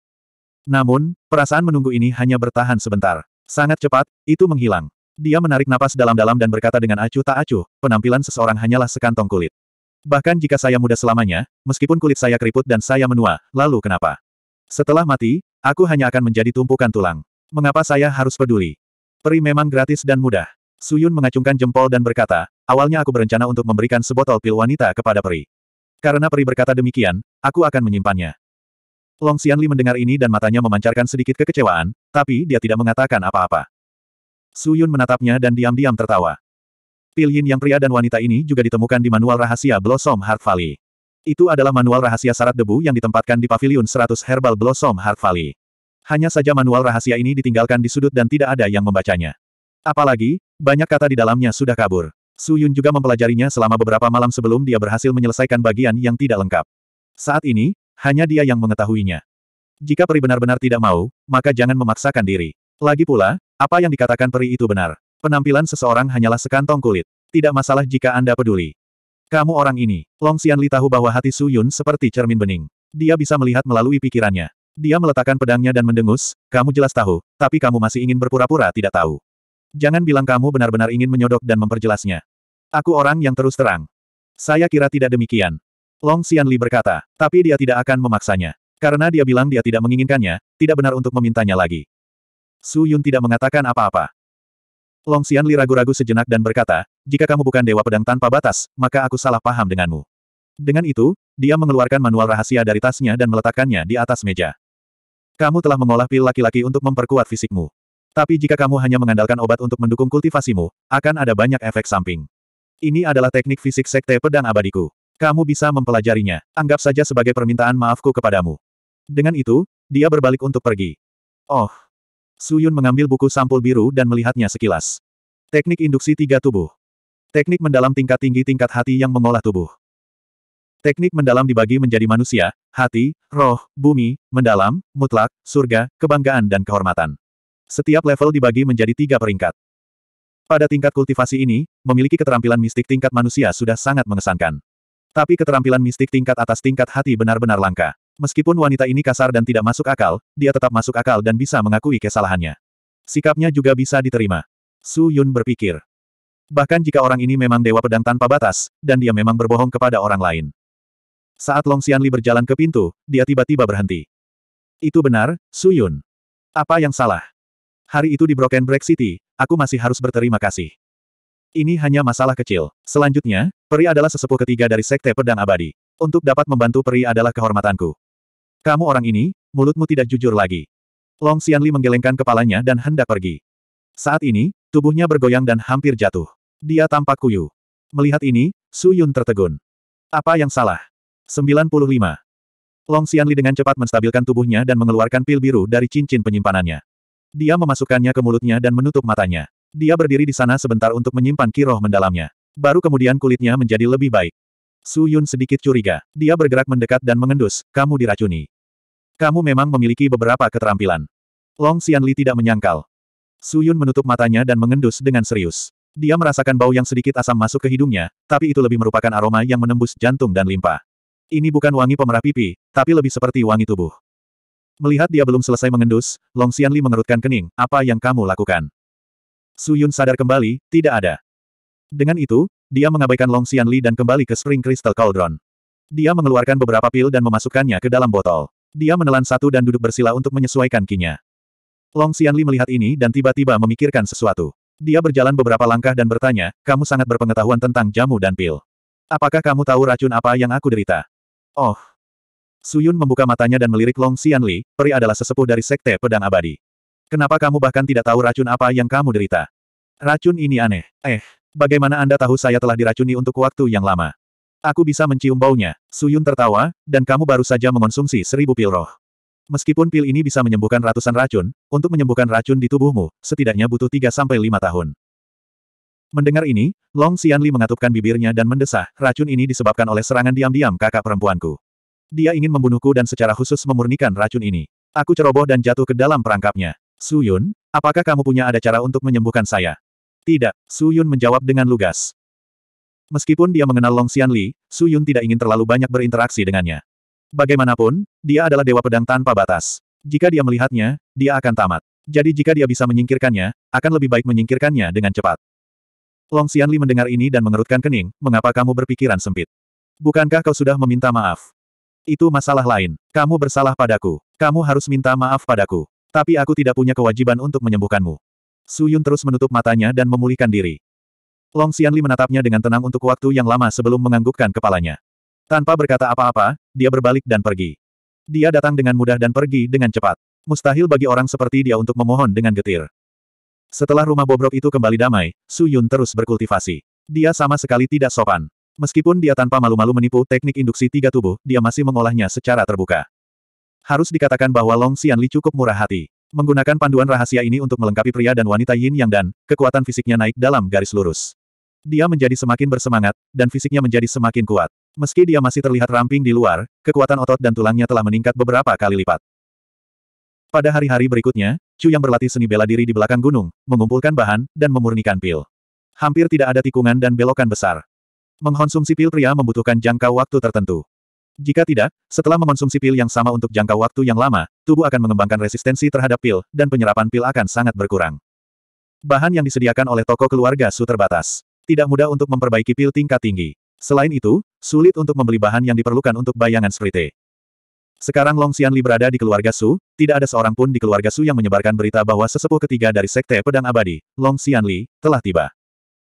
Namun, perasaan menunggu ini hanya bertahan sebentar. Sangat cepat, itu menghilang. Dia menarik napas dalam-dalam dan berkata dengan acuh tak acuh, penampilan seseorang hanyalah sekantong kulit. Bahkan jika saya muda selamanya, meskipun kulit saya keriput dan saya menua, lalu kenapa? Setelah mati, aku hanya akan menjadi tumpukan tulang. Mengapa saya harus peduli? Peri memang gratis dan mudah. Suyun mengacungkan jempol dan berkata, awalnya aku berencana untuk memberikan sebotol pil wanita kepada peri. Karena peri berkata demikian, aku akan menyimpannya. Long Xianli mendengar ini dan matanya memancarkan sedikit kekecewaan, tapi dia tidak mengatakan apa-apa. Su Yun menatapnya dan diam-diam tertawa. Pilihan yang pria dan wanita ini juga ditemukan di manual rahasia Blossom Heart Valley. Itu adalah manual rahasia syarat debu yang ditempatkan di Paviliun 100 Herbal Blossom Heart Valley. Hanya saja manual rahasia ini ditinggalkan di sudut dan tidak ada yang membacanya. Apalagi, banyak kata di dalamnya sudah kabur. Su Yun juga mempelajarinya selama beberapa malam sebelum dia berhasil menyelesaikan bagian yang tidak lengkap. Saat ini, hanya dia yang mengetahuinya. Jika peri benar-benar tidak mau, maka jangan memaksakan diri. Lagi pula, apa yang dikatakan peri itu benar. Penampilan seseorang hanyalah sekantong kulit. Tidak masalah jika Anda peduli. Kamu orang ini. Long Xianli tahu bahwa hati Su Yun seperti cermin bening. Dia bisa melihat melalui pikirannya. Dia meletakkan pedangnya dan mendengus, kamu jelas tahu, tapi kamu masih ingin berpura-pura tidak tahu. Jangan bilang kamu benar-benar ingin menyodok dan memperjelasnya. Aku orang yang terus terang. Saya kira tidak demikian. Long Xianli berkata, tapi dia tidak akan memaksanya. Karena dia bilang dia tidak menginginkannya, tidak benar untuk memintanya lagi. Su Yun tidak mengatakan apa-apa. Long Xianli ragu-ragu sejenak dan berkata, jika kamu bukan Dewa Pedang tanpa batas, maka aku salah paham denganmu. Dengan itu, dia mengeluarkan manual rahasia dari tasnya dan meletakkannya di atas meja. Kamu telah mengolah pil laki-laki untuk memperkuat fisikmu. Tapi jika kamu hanya mengandalkan obat untuk mendukung kultivasimu, akan ada banyak efek samping. Ini adalah teknik fisik sekte pedang abadiku. Kamu bisa mempelajarinya. Anggap saja sebagai permintaan maafku kepadamu. Dengan itu, dia berbalik untuk pergi. Oh. Suyun mengambil buku sampul biru dan melihatnya sekilas. Teknik induksi tiga tubuh. Teknik mendalam tingkat tinggi tingkat hati yang mengolah tubuh. Teknik mendalam dibagi menjadi manusia, hati, roh, bumi, mendalam, mutlak, surga, kebanggaan dan kehormatan. Setiap level dibagi menjadi tiga peringkat. Pada tingkat kultivasi ini, memiliki keterampilan mistik tingkat manusia sudah sangat mengesankan. Tapi keterampilan mistik tingkat atas tingkat hati benar-benar langka. Meskipun wanita ini kasar dan tidak masuk akal, dia tetap masuk akal dan bisa mengakui kesalahannya. Sikapnya juga bisa diterima. Su Yun berpikir. Bahkan jika orang ini memang dewa pedang tanpa batas, dan dia memang berbohong kepada orang lain. Saat Long Xianli berjalan ke pintu, dia tiba-tiba berhenti. Itu benar, Su Yun. Apa yang salah? Hari itu di Broken Break City, aku masih harus berterima kasih. Ini hanya masalah kecil. Selanjutnya, Peri adalah sesepuh ketiga dari Sekte Pedang Abadi. Untuk dapat membantu Peri adalah kehormatanku. Kamu orang ini, mulutmu tidak jujur lagi. Long Xianli menggelengkan kepalanya dan hendak pergi. Saat ini, tubuhnya bergoyang dan hampir jatuh. Dia tampak kuyu. Melihat ini, Su Yun tertegun. Apa yang salah? 95. Long Xianli dengan cepat menstabilkan tubuhnya dan mengeluarkan pil biru dari cincin penyimpanannya. Dia memasukkannya ke mulutnya dan menutup matanya. Dia berdiri di sana sebentar untuk menyimpan kiroh mendalamnya. Baru kemudian kulitnya menjadi lebih baik. Su Yun sedikit curiga. Dia bergerak mendekat dan mengendus, kamu diracuni. Kamu memang memiliki beberapa keterampilan. Long Xianli tidak menyangkal. Su Yun menutup matanya dan mengendus dengan serius. Dia merasakan bau yang sedikit asam masuk ke hidungnya, tapi itu lebih merupakan aroma yang menembus jantung dan limpa. Ini bukan wangi pemerah pipi, tapi lebih seperti wangi tubuh. Melihat dia belum selesai mengendus, Long Xianli mengerutkan kening, apa yang kamu lakukan? Suyun sadar kembali, tidak ada. Dengan itu, dia mengabaikan Long Xianli dan kembali ke Spring Crystal Cauldron. Dia mengeluarkan beberapa pil dan memasukkannya ke dalam botol. Dia menelan satu dan duduk bersila untuk menyesuaikan kinya. Long Xianli melihat ini dan tiba-tiba memikirkan sesuatu. Dia berjalan beberapa langkah dan bertanya, kamu sangat berpengetahuan tentang jamu dan pil. Apakah kamu tahu racun apa yang aku derita? Oh, Suyun membuka matanya dan melirik Long Xianli, peri adalah sesepuh dari Sekte Pedang Abadi. Kenapa kamu bahkan tidak tahu racun apa yang kamu derita? Racun ini aneh. Eh, bagaimana Anda tahu saya telah diracuni untuk waktu yang lama? Aku bisa mencium baunya. Suyun tertawa, dan kamu baru saja mengonsumsi seribu pil roh. Meskipun pil ini bisa menyembuhkan ratusan racun, untuk menyembuhkan racun di tubuhmu, setidaknya butuh 3-5 tahun. Mendengar ini, Long Xianli mengatupkan bibirnya dan mendesah, racun ini disebabkan oleh serangan diam-diam kakak perempuanku. Dia ingin membunuhku dan secara khusus memurnikan racun ini. Aku ceroboh dan jatuh ke dalam perangkapnya. Su Yun, apakah kamu punya ada cara untuk menyembuhkan saya? Tidak, Su Yun menjawab dengan lugas. Meskipun dia mengenal Long Xian Li, Su Yun tidak ingin terlalu banyak berinteraksi dengannya. Bagaimanapun, dia adalah dewa pedang tanpa batas. Jika dia melihatnya, dia akan tamat. Jadi jika dia bisa menyingkirkannya, akan lebih baik menyingkirkannya dengan cepat. Long Xian Li mendengar ini dan mengerutkan kening, mengapa kamu berpikiran sempit? Bukankah kau sudah meminta maaf? Itu masalah lain. Kamu bersalah padaku. Kamu harus minta maaf padaku. Tapi aku tidak punya kewajiban untuk menyembuhkanmu. Su Yun terus menutup matanya dan memulihkan diri. Long Xianli menatapnya dengan tenang untuk waktu yang lama sebelum menganggukkan kepalanya. Tanpa berkata apa-apa, dia berbalik dan pergi. Dia datang dengan mudah dan pergi dengan cepat. Mustahil bagi orang seperti dia untuk memohon dengan getir. Setelah rumah bobrok itu kembali damai, Su Yun terus berkultivasi. Dia sama sekali tidak sopan. Meskipun dia tanpa malu-malu menipu teknik induksi tiga tubuh, dia masih mengolahnya secara terbuka. Harus dikatakan bahwa Long Xianli cukup murah hati. Menggunakan panduan rahasia ini untuk melengkapi pria dan wanita yin yang dan, kekuatan fisiknya naik dalam garis lurus. Dia menjadi semakin bersemangat, dan fisiknya menjadi semakin kuat. Meski dia masih terlihat ramping di luar, kekuatan otot dan tulangnya telah meningkat beberapa kali lipat. Pada hari-hari berikutnya, Chu yang berlatih seni bela diri di belakang gunung, mengumpulkan bahan, dan memurnikan pil. Hampir tidak ada tikungan dan belokan besar. Mengkonsumsi pil pria membutuhkan jangka waktu tertentu. Jika tidak, setelah mengonsumsi pil yang sama untuk jangka waktu yang lama, tubuh akan mengembangkan resistensi terhadap pil, dan penyerapan pil akan sangat berkurang. Bahan yang disediakan oleh toko keluarga Su terbatas. Tidak mudah untuk memperbaiki pil tingkat tinggi. Selain itu, sulit untuk membeli bahan yang diperlukan untuk bayangan Sprite. Sekarang Long Xianli berada di keluarga Su, tidak ada seorang pun di keluarga Su yang menyebarkan berita bahwa sesepuh ketiga dari Sekte Pedang Abadi, Long Xianli, telah tiba.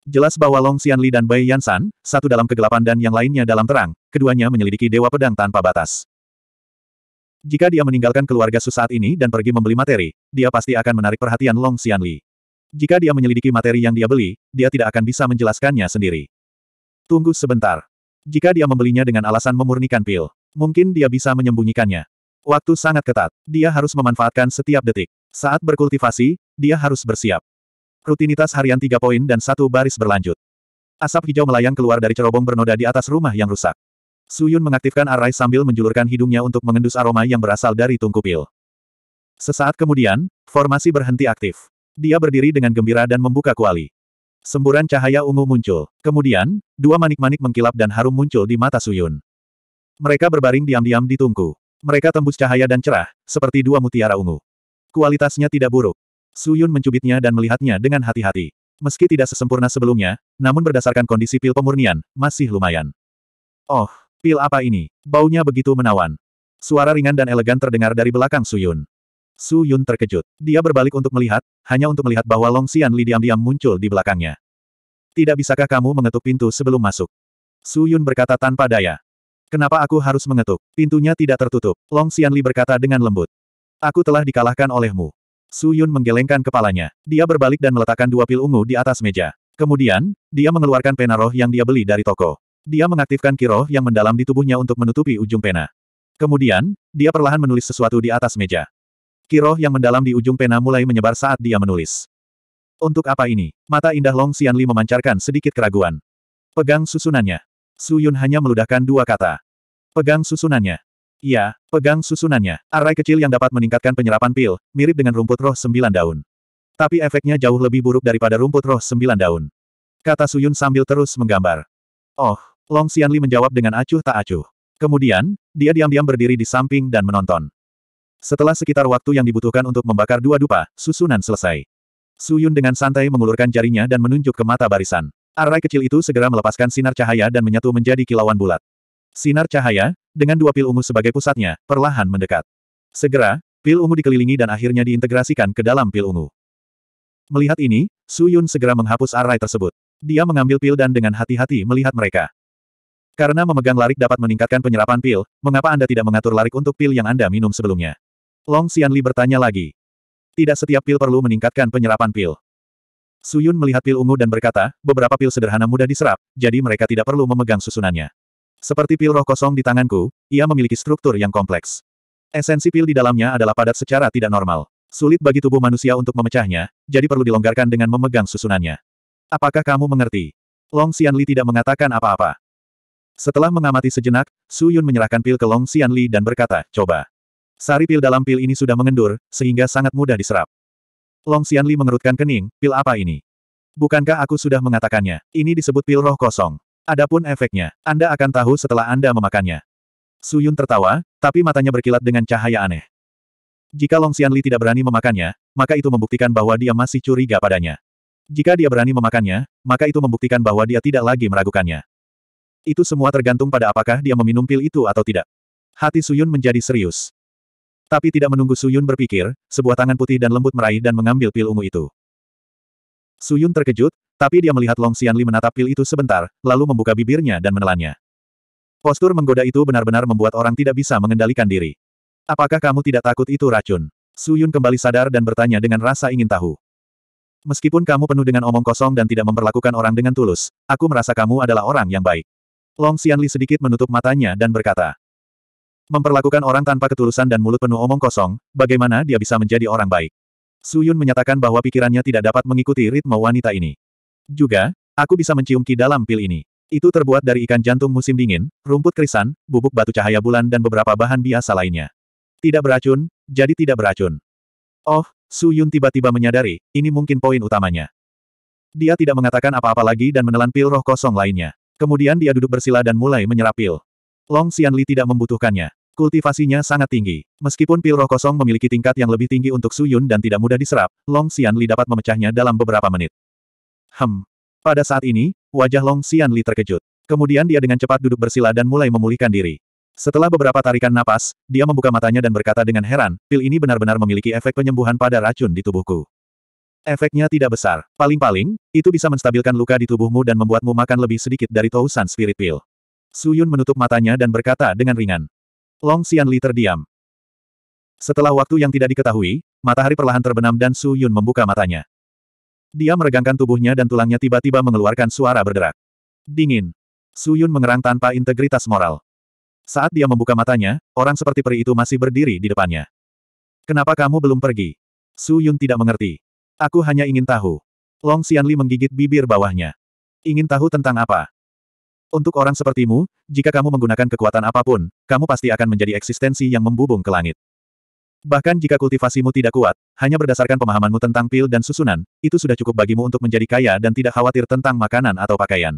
Jelas bahwa Long Xianli dan Bai Yansan, satu dalam kegelapan dan yang lainnya dalam terang, keduanya menyelidiki Dewa Pedang tanpa batas. Jika dia meninggalkan keluarga Su saat ini dan pergi membeli materi, dia pasti akan menarik perhatian Long Xianli. Jika dia menyelidiki materi yang dia beli, dia tidak akan bisa menjelaskannya sendiri. Tunggu sebentar. Jika dia membelinya dengan alasan memurnikan pil, mungkin dia bisa menyembunyikannya. Waktu sangat ketat. Dia harus memanfaatkan setiap detik. Saat berkultivasi, dia harus bersiap. Rutinitas harian tiga poin dan satu baris berlanjut. Asap hijau melayang keluar dari cerobong bernoda di atas rumah yang rusak. Suyun mengaktifkan arai sambil menjulurkan hidungnya untuk mengendus aroma yang berasal dari tungku pil. Sesaat kemudian, formasi berhenti aktif. Dia berdiri dengan gembira dan membuka kuali. Semburan cahaya ungu muncul. Kemudian, dua manik-manik mengkilap dan harum muncul di mata Suyun. Mereka berbaring diam-diam di tungku. Mereka tembus cahaya dan cerah, seperti dua mutiara ungu. Kualitasnya tidak buruk. Su Yun mencubitnya dan melihatnya dengan hati-hati. Meski tidak sesempurna sebelumnya, namun berdasarkan kondisi pil pemurnian, masih lumayan. Oh, pil apa ini? Baunya begitu menawan. Suara ringan dan elegan terdengar dari belakang Su Yun. Su Yun terkejut. Dia berbalik untuk melihat, hanya untuk melihat bahwa Long Xian Li diam-diam muncul di belakangnya. Tidak bisakah kamu mengetuk pintu sebelum masuk? Su Yun berkata tanpa daya. Kenapa aku harus mengetuk? Pintunya tidak tertutup. Long Xian Li berkata dengan lembut. Aku telah dikalahkan olehmu. Su Yun menggelengkan kepalanya. Dia berbalik dan meletakkan dua pil ungu di atas meja. Kemudian, dia mengeluarkan pena roh yang dia beli dari toko. Dia mengaktifkan kiroh yang mendalam di tubuhnya untuk menutupi ujung pena. Kemudian, dia perlahan menulis sesuatu di atas meja. Kiroh yang mendalam di ujung pena mulai menyebar saat dia menulis. Untuk apa ini? Mata indah Long Xianli memancarkan sedikit keraguan. Pegang susunannya. Su Yun hanya meludahkan dua kata. Pegang susunannya. Iya, pegang susunannya. Array kecil yang dapat meningkatkan penyerapan pil, mirip dengan rumput roh sembilan daun. Tapi efeknya jauh lebih buruk daripada rumput roh sembilan daun. Kata Suyun sambil terus menggambar. Oh, Long Xianli menjawab dengan acuh tak acuh. Kemudian, dia diam-diam berdiri di samping dan menonton. Setelah sekitar waktu yang dibutuhkan untuk membakar dua dupa, susunan selesai. Suyun dengan santai mengulurkan jarinya dan menunjuk ke mata barisan. Array kecil itu segera melepaskan sinar cahaya dan menyatu menjadi kilauan bulat. Sinar cahaya, dengan dua pil ungu sebagai pusatnya, perlahan mendekat. Segera, pil ungu dikelilingi dan akhirnya diintegrasikan ke dalam pil ungu. Melihat ini, Su Yun segera menghapus array tersebut. Dia mengambil pil dan dengan hati-hati melihat mereka. Karena memegang larik dapat meningkatkan penyerapan pil, mengapa Anda tidak mengatur larik untuk pil yang Anda minum sebelumnya? Long Xianli bertanya lagi. Tidak setiap pil perlu meningkatkan penyerapan pil. Su Yun melihat pil ungu dan berkata, beberapa pil sederhana mudah diserap, jadi mereka tidak perlu memegang susunannya. Seperti pil roh kosong di tanganku, ia memiliki struktur yang kompleks. Esensi pil di dalamnya adalah padat secara tidak normal. Sulit bagi tubuh manusia untuk memecahnya, jadi perlu dilonggarkan dengan memegang susunannya. Apakah kamu mengerti? Long Xianli tidak mengatakan apa-apa. Setelah mengamati sejenak, Su Yun menyerahkan pil ke Long Xianli dan berkata, coba. Sari pil dalam pil ini sudah mengendur, sehingga sangat mudah diserap. Long Xianli mengerutkan kening, pil apa ini? Bukankah aku sudah mengatakannya? Ini disebut pil roh kosong. Adapun efeknya, Anda akan tahu setelah Anda memakannya. Suyun tertawa, tapi matanya berkilat dengan cahaya aneh. Jika Long Xianli tidak berani memakannya, maka itu membuktikan bahwa dia masih curiga padanya. Jika dia berani memakannya, maka itu membuktikan bahwa dia tidak lagi meragukannya. Itu semua tergantung pada apakah dia meminum pil itu atau tidak. Hati Suyun menjadi serius. Tapi tidak menunggu Suyun berpikir, sebuah tangan putih dan lembut meraih dan mengambil pil ungu itu. Suyun terkejut, tapi dia melihat Long Xianli menatap pil itu sebentar, lalu membuka bibirnya dan menelannya. Postur menggoda itu benar-benar membuat orang tidak bisa mengendalikan diri. Apakah kamu tidak takut itu racun? Su Yun kembali sadar dan bertanya dengan rasa ingin tahu. Meskipun kamu penuh dengan omong kosong dan tidak memperlakukan orang dengan tulus, aku merasa kamu adalah orang yang baik. Long Xianli sedikit menutup matanya dan berkata. Memperlakukan orang tanpa ketulusan dan mulut penuh omong kosong, bagaimana dia bisa menjadi orang baik? Su Yun menyatakan bahwa pikirannya tidak dapat mengikuti ritme wanita ini. Juga, aku bisa mencium ki dalam pil ini. Itu terbuat dari ikan jantung musim dingin, rumput krisan, bubuk batu cahaya bulan dan beberapa bahan biasa lainnya. Tidak beracun, jadi tidak beracun. Oh, Su Yun tiba-tiba menyadari, ini mungkin poin utamanya. Dia tidak mengatakan apa-apa lagi dan menelan pil roh kosong lainnya. Kemudian dia duduk bersila dan mulai menyerap pil. Long Xianli tidak membutuhkannya. Kultivasinya sangat tinggi. Meskipun pil roh kosong memiliki tingkat yang lebih tinggi untuk Su Yun dan tidak mudah diserap, Long Xianli dapat memecahnya dalam beberapa menit. Hem. Pada saat ini, wajah Long Xian Li terkejut. Kemudian dia dengan cepat duduk bersila dan mulai memulihkan diri. Setelah beberapa tarikan napas, dia membuka matanya dan berkata dengan heran, pil ini benar-benar memiliki efek penyembuhan pada racun di tubuhku. Efeknya tidak besar. Paling-paling, itu bisa menstabilkan luka di tubuhmu dan membuatmu makan lebih sedikit dari Tousan Spirit Pill. Suyun menutup matanya dan berkata dengan ringan. Long Xian Li terdiam. Setelah waktu yang tidak diketahui, matahari perlahan terbenam dan Su Yun membuka matanya. Dia meregangkan tubuhnya dan tulangnya tiba-tiba mengeluarkan suara berderak. Dingin. Suyun mengerang tanpa integritas moral. Saat dia membuka matanya, orang seperti peri itu masih berdiri di depannya. Kenapa kamu belum pergi? Suyun tidak mengerti. Aku hanya ingin tahu. Long Xianli menggigit bibir bawahnya. Ingin tahu tentang apa? Untuk orang sepertimu, jika kamu menggunakan kekuatan apapun, kamu pasti akan menjadi eksistensi yang membubung ke langit. Bahkan jika kultivasimu tidak kuat, hanya berdasarkan pemahamanmu tentang pil dan susunan, itu sudah cukup bagimu untuk menjadi kaya dan tidak khawatir tentang makanan atau pakaian.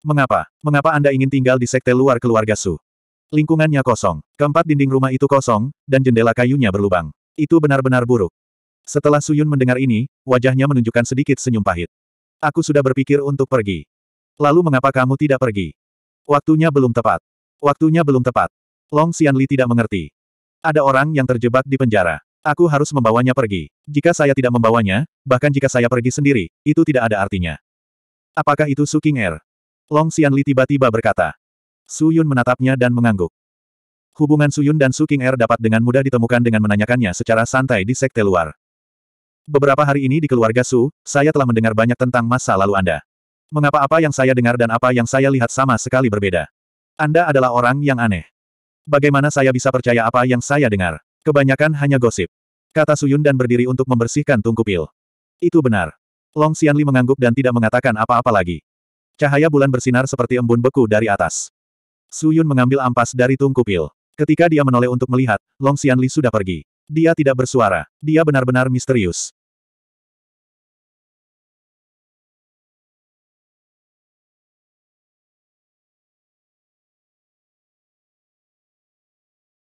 Mengapa? Mengapa Anda ingin tinggal di sekte luar keluarga Su? Lingkungannya kosong, keempat dinding rumah itu kosong, dan jendela kayunya berlubang. Itu benar-benar buruk. Setelah Suyun mendengar ini, wajahnya menunjukkan sedikit senyum pahit. Aku sudah berpikir untuk pergi. Lalu mengapa kamu tidak pergi? Waktunya belum tepat. Waktunya belum tepat. Long Xianli tidak mengerti. Ada orang yang terjebak di penjara. Aku harus membawanya pergi. Jika saya tidak membawanya, bahkan jika saya pergi sendiri, itu tidak ada artinya. Apakah itu Su King Er? Long Xianli tiba-tiba berkata. Su Yun menatapnya dan mengangguk. Hubungan Su Yun dan Su King Er dapat dengan mudah ditemukan dengan menanyakannya secara santai di sekte luar. Beberapa hari ini di keluarga Su, saya telah mendengar banyak tentang masa lalu Anda. Mengapa apa yang saya dengar dan apa yang saya lihat sama sekali berbeda? Anda adalah orang yang aneh. Bagaimana saya bisa percaya apa yang saya dengar? Kebanyakan hanya gosip. Kata Suyun dan berdiri untuk membersihkan tungku pil. Itu benar. Long Xianli mengangguk dan tidak mengatakan apa-apa lagi. Cahaya bulan bersinar seperti embun beku dari atas. Suyun mengambil ampas dari tungku pil. Ketika dia menoleh untuk melihat, Long Xianli sudah pergi. Dia tidak bersuara. Dia benar-benar misterius.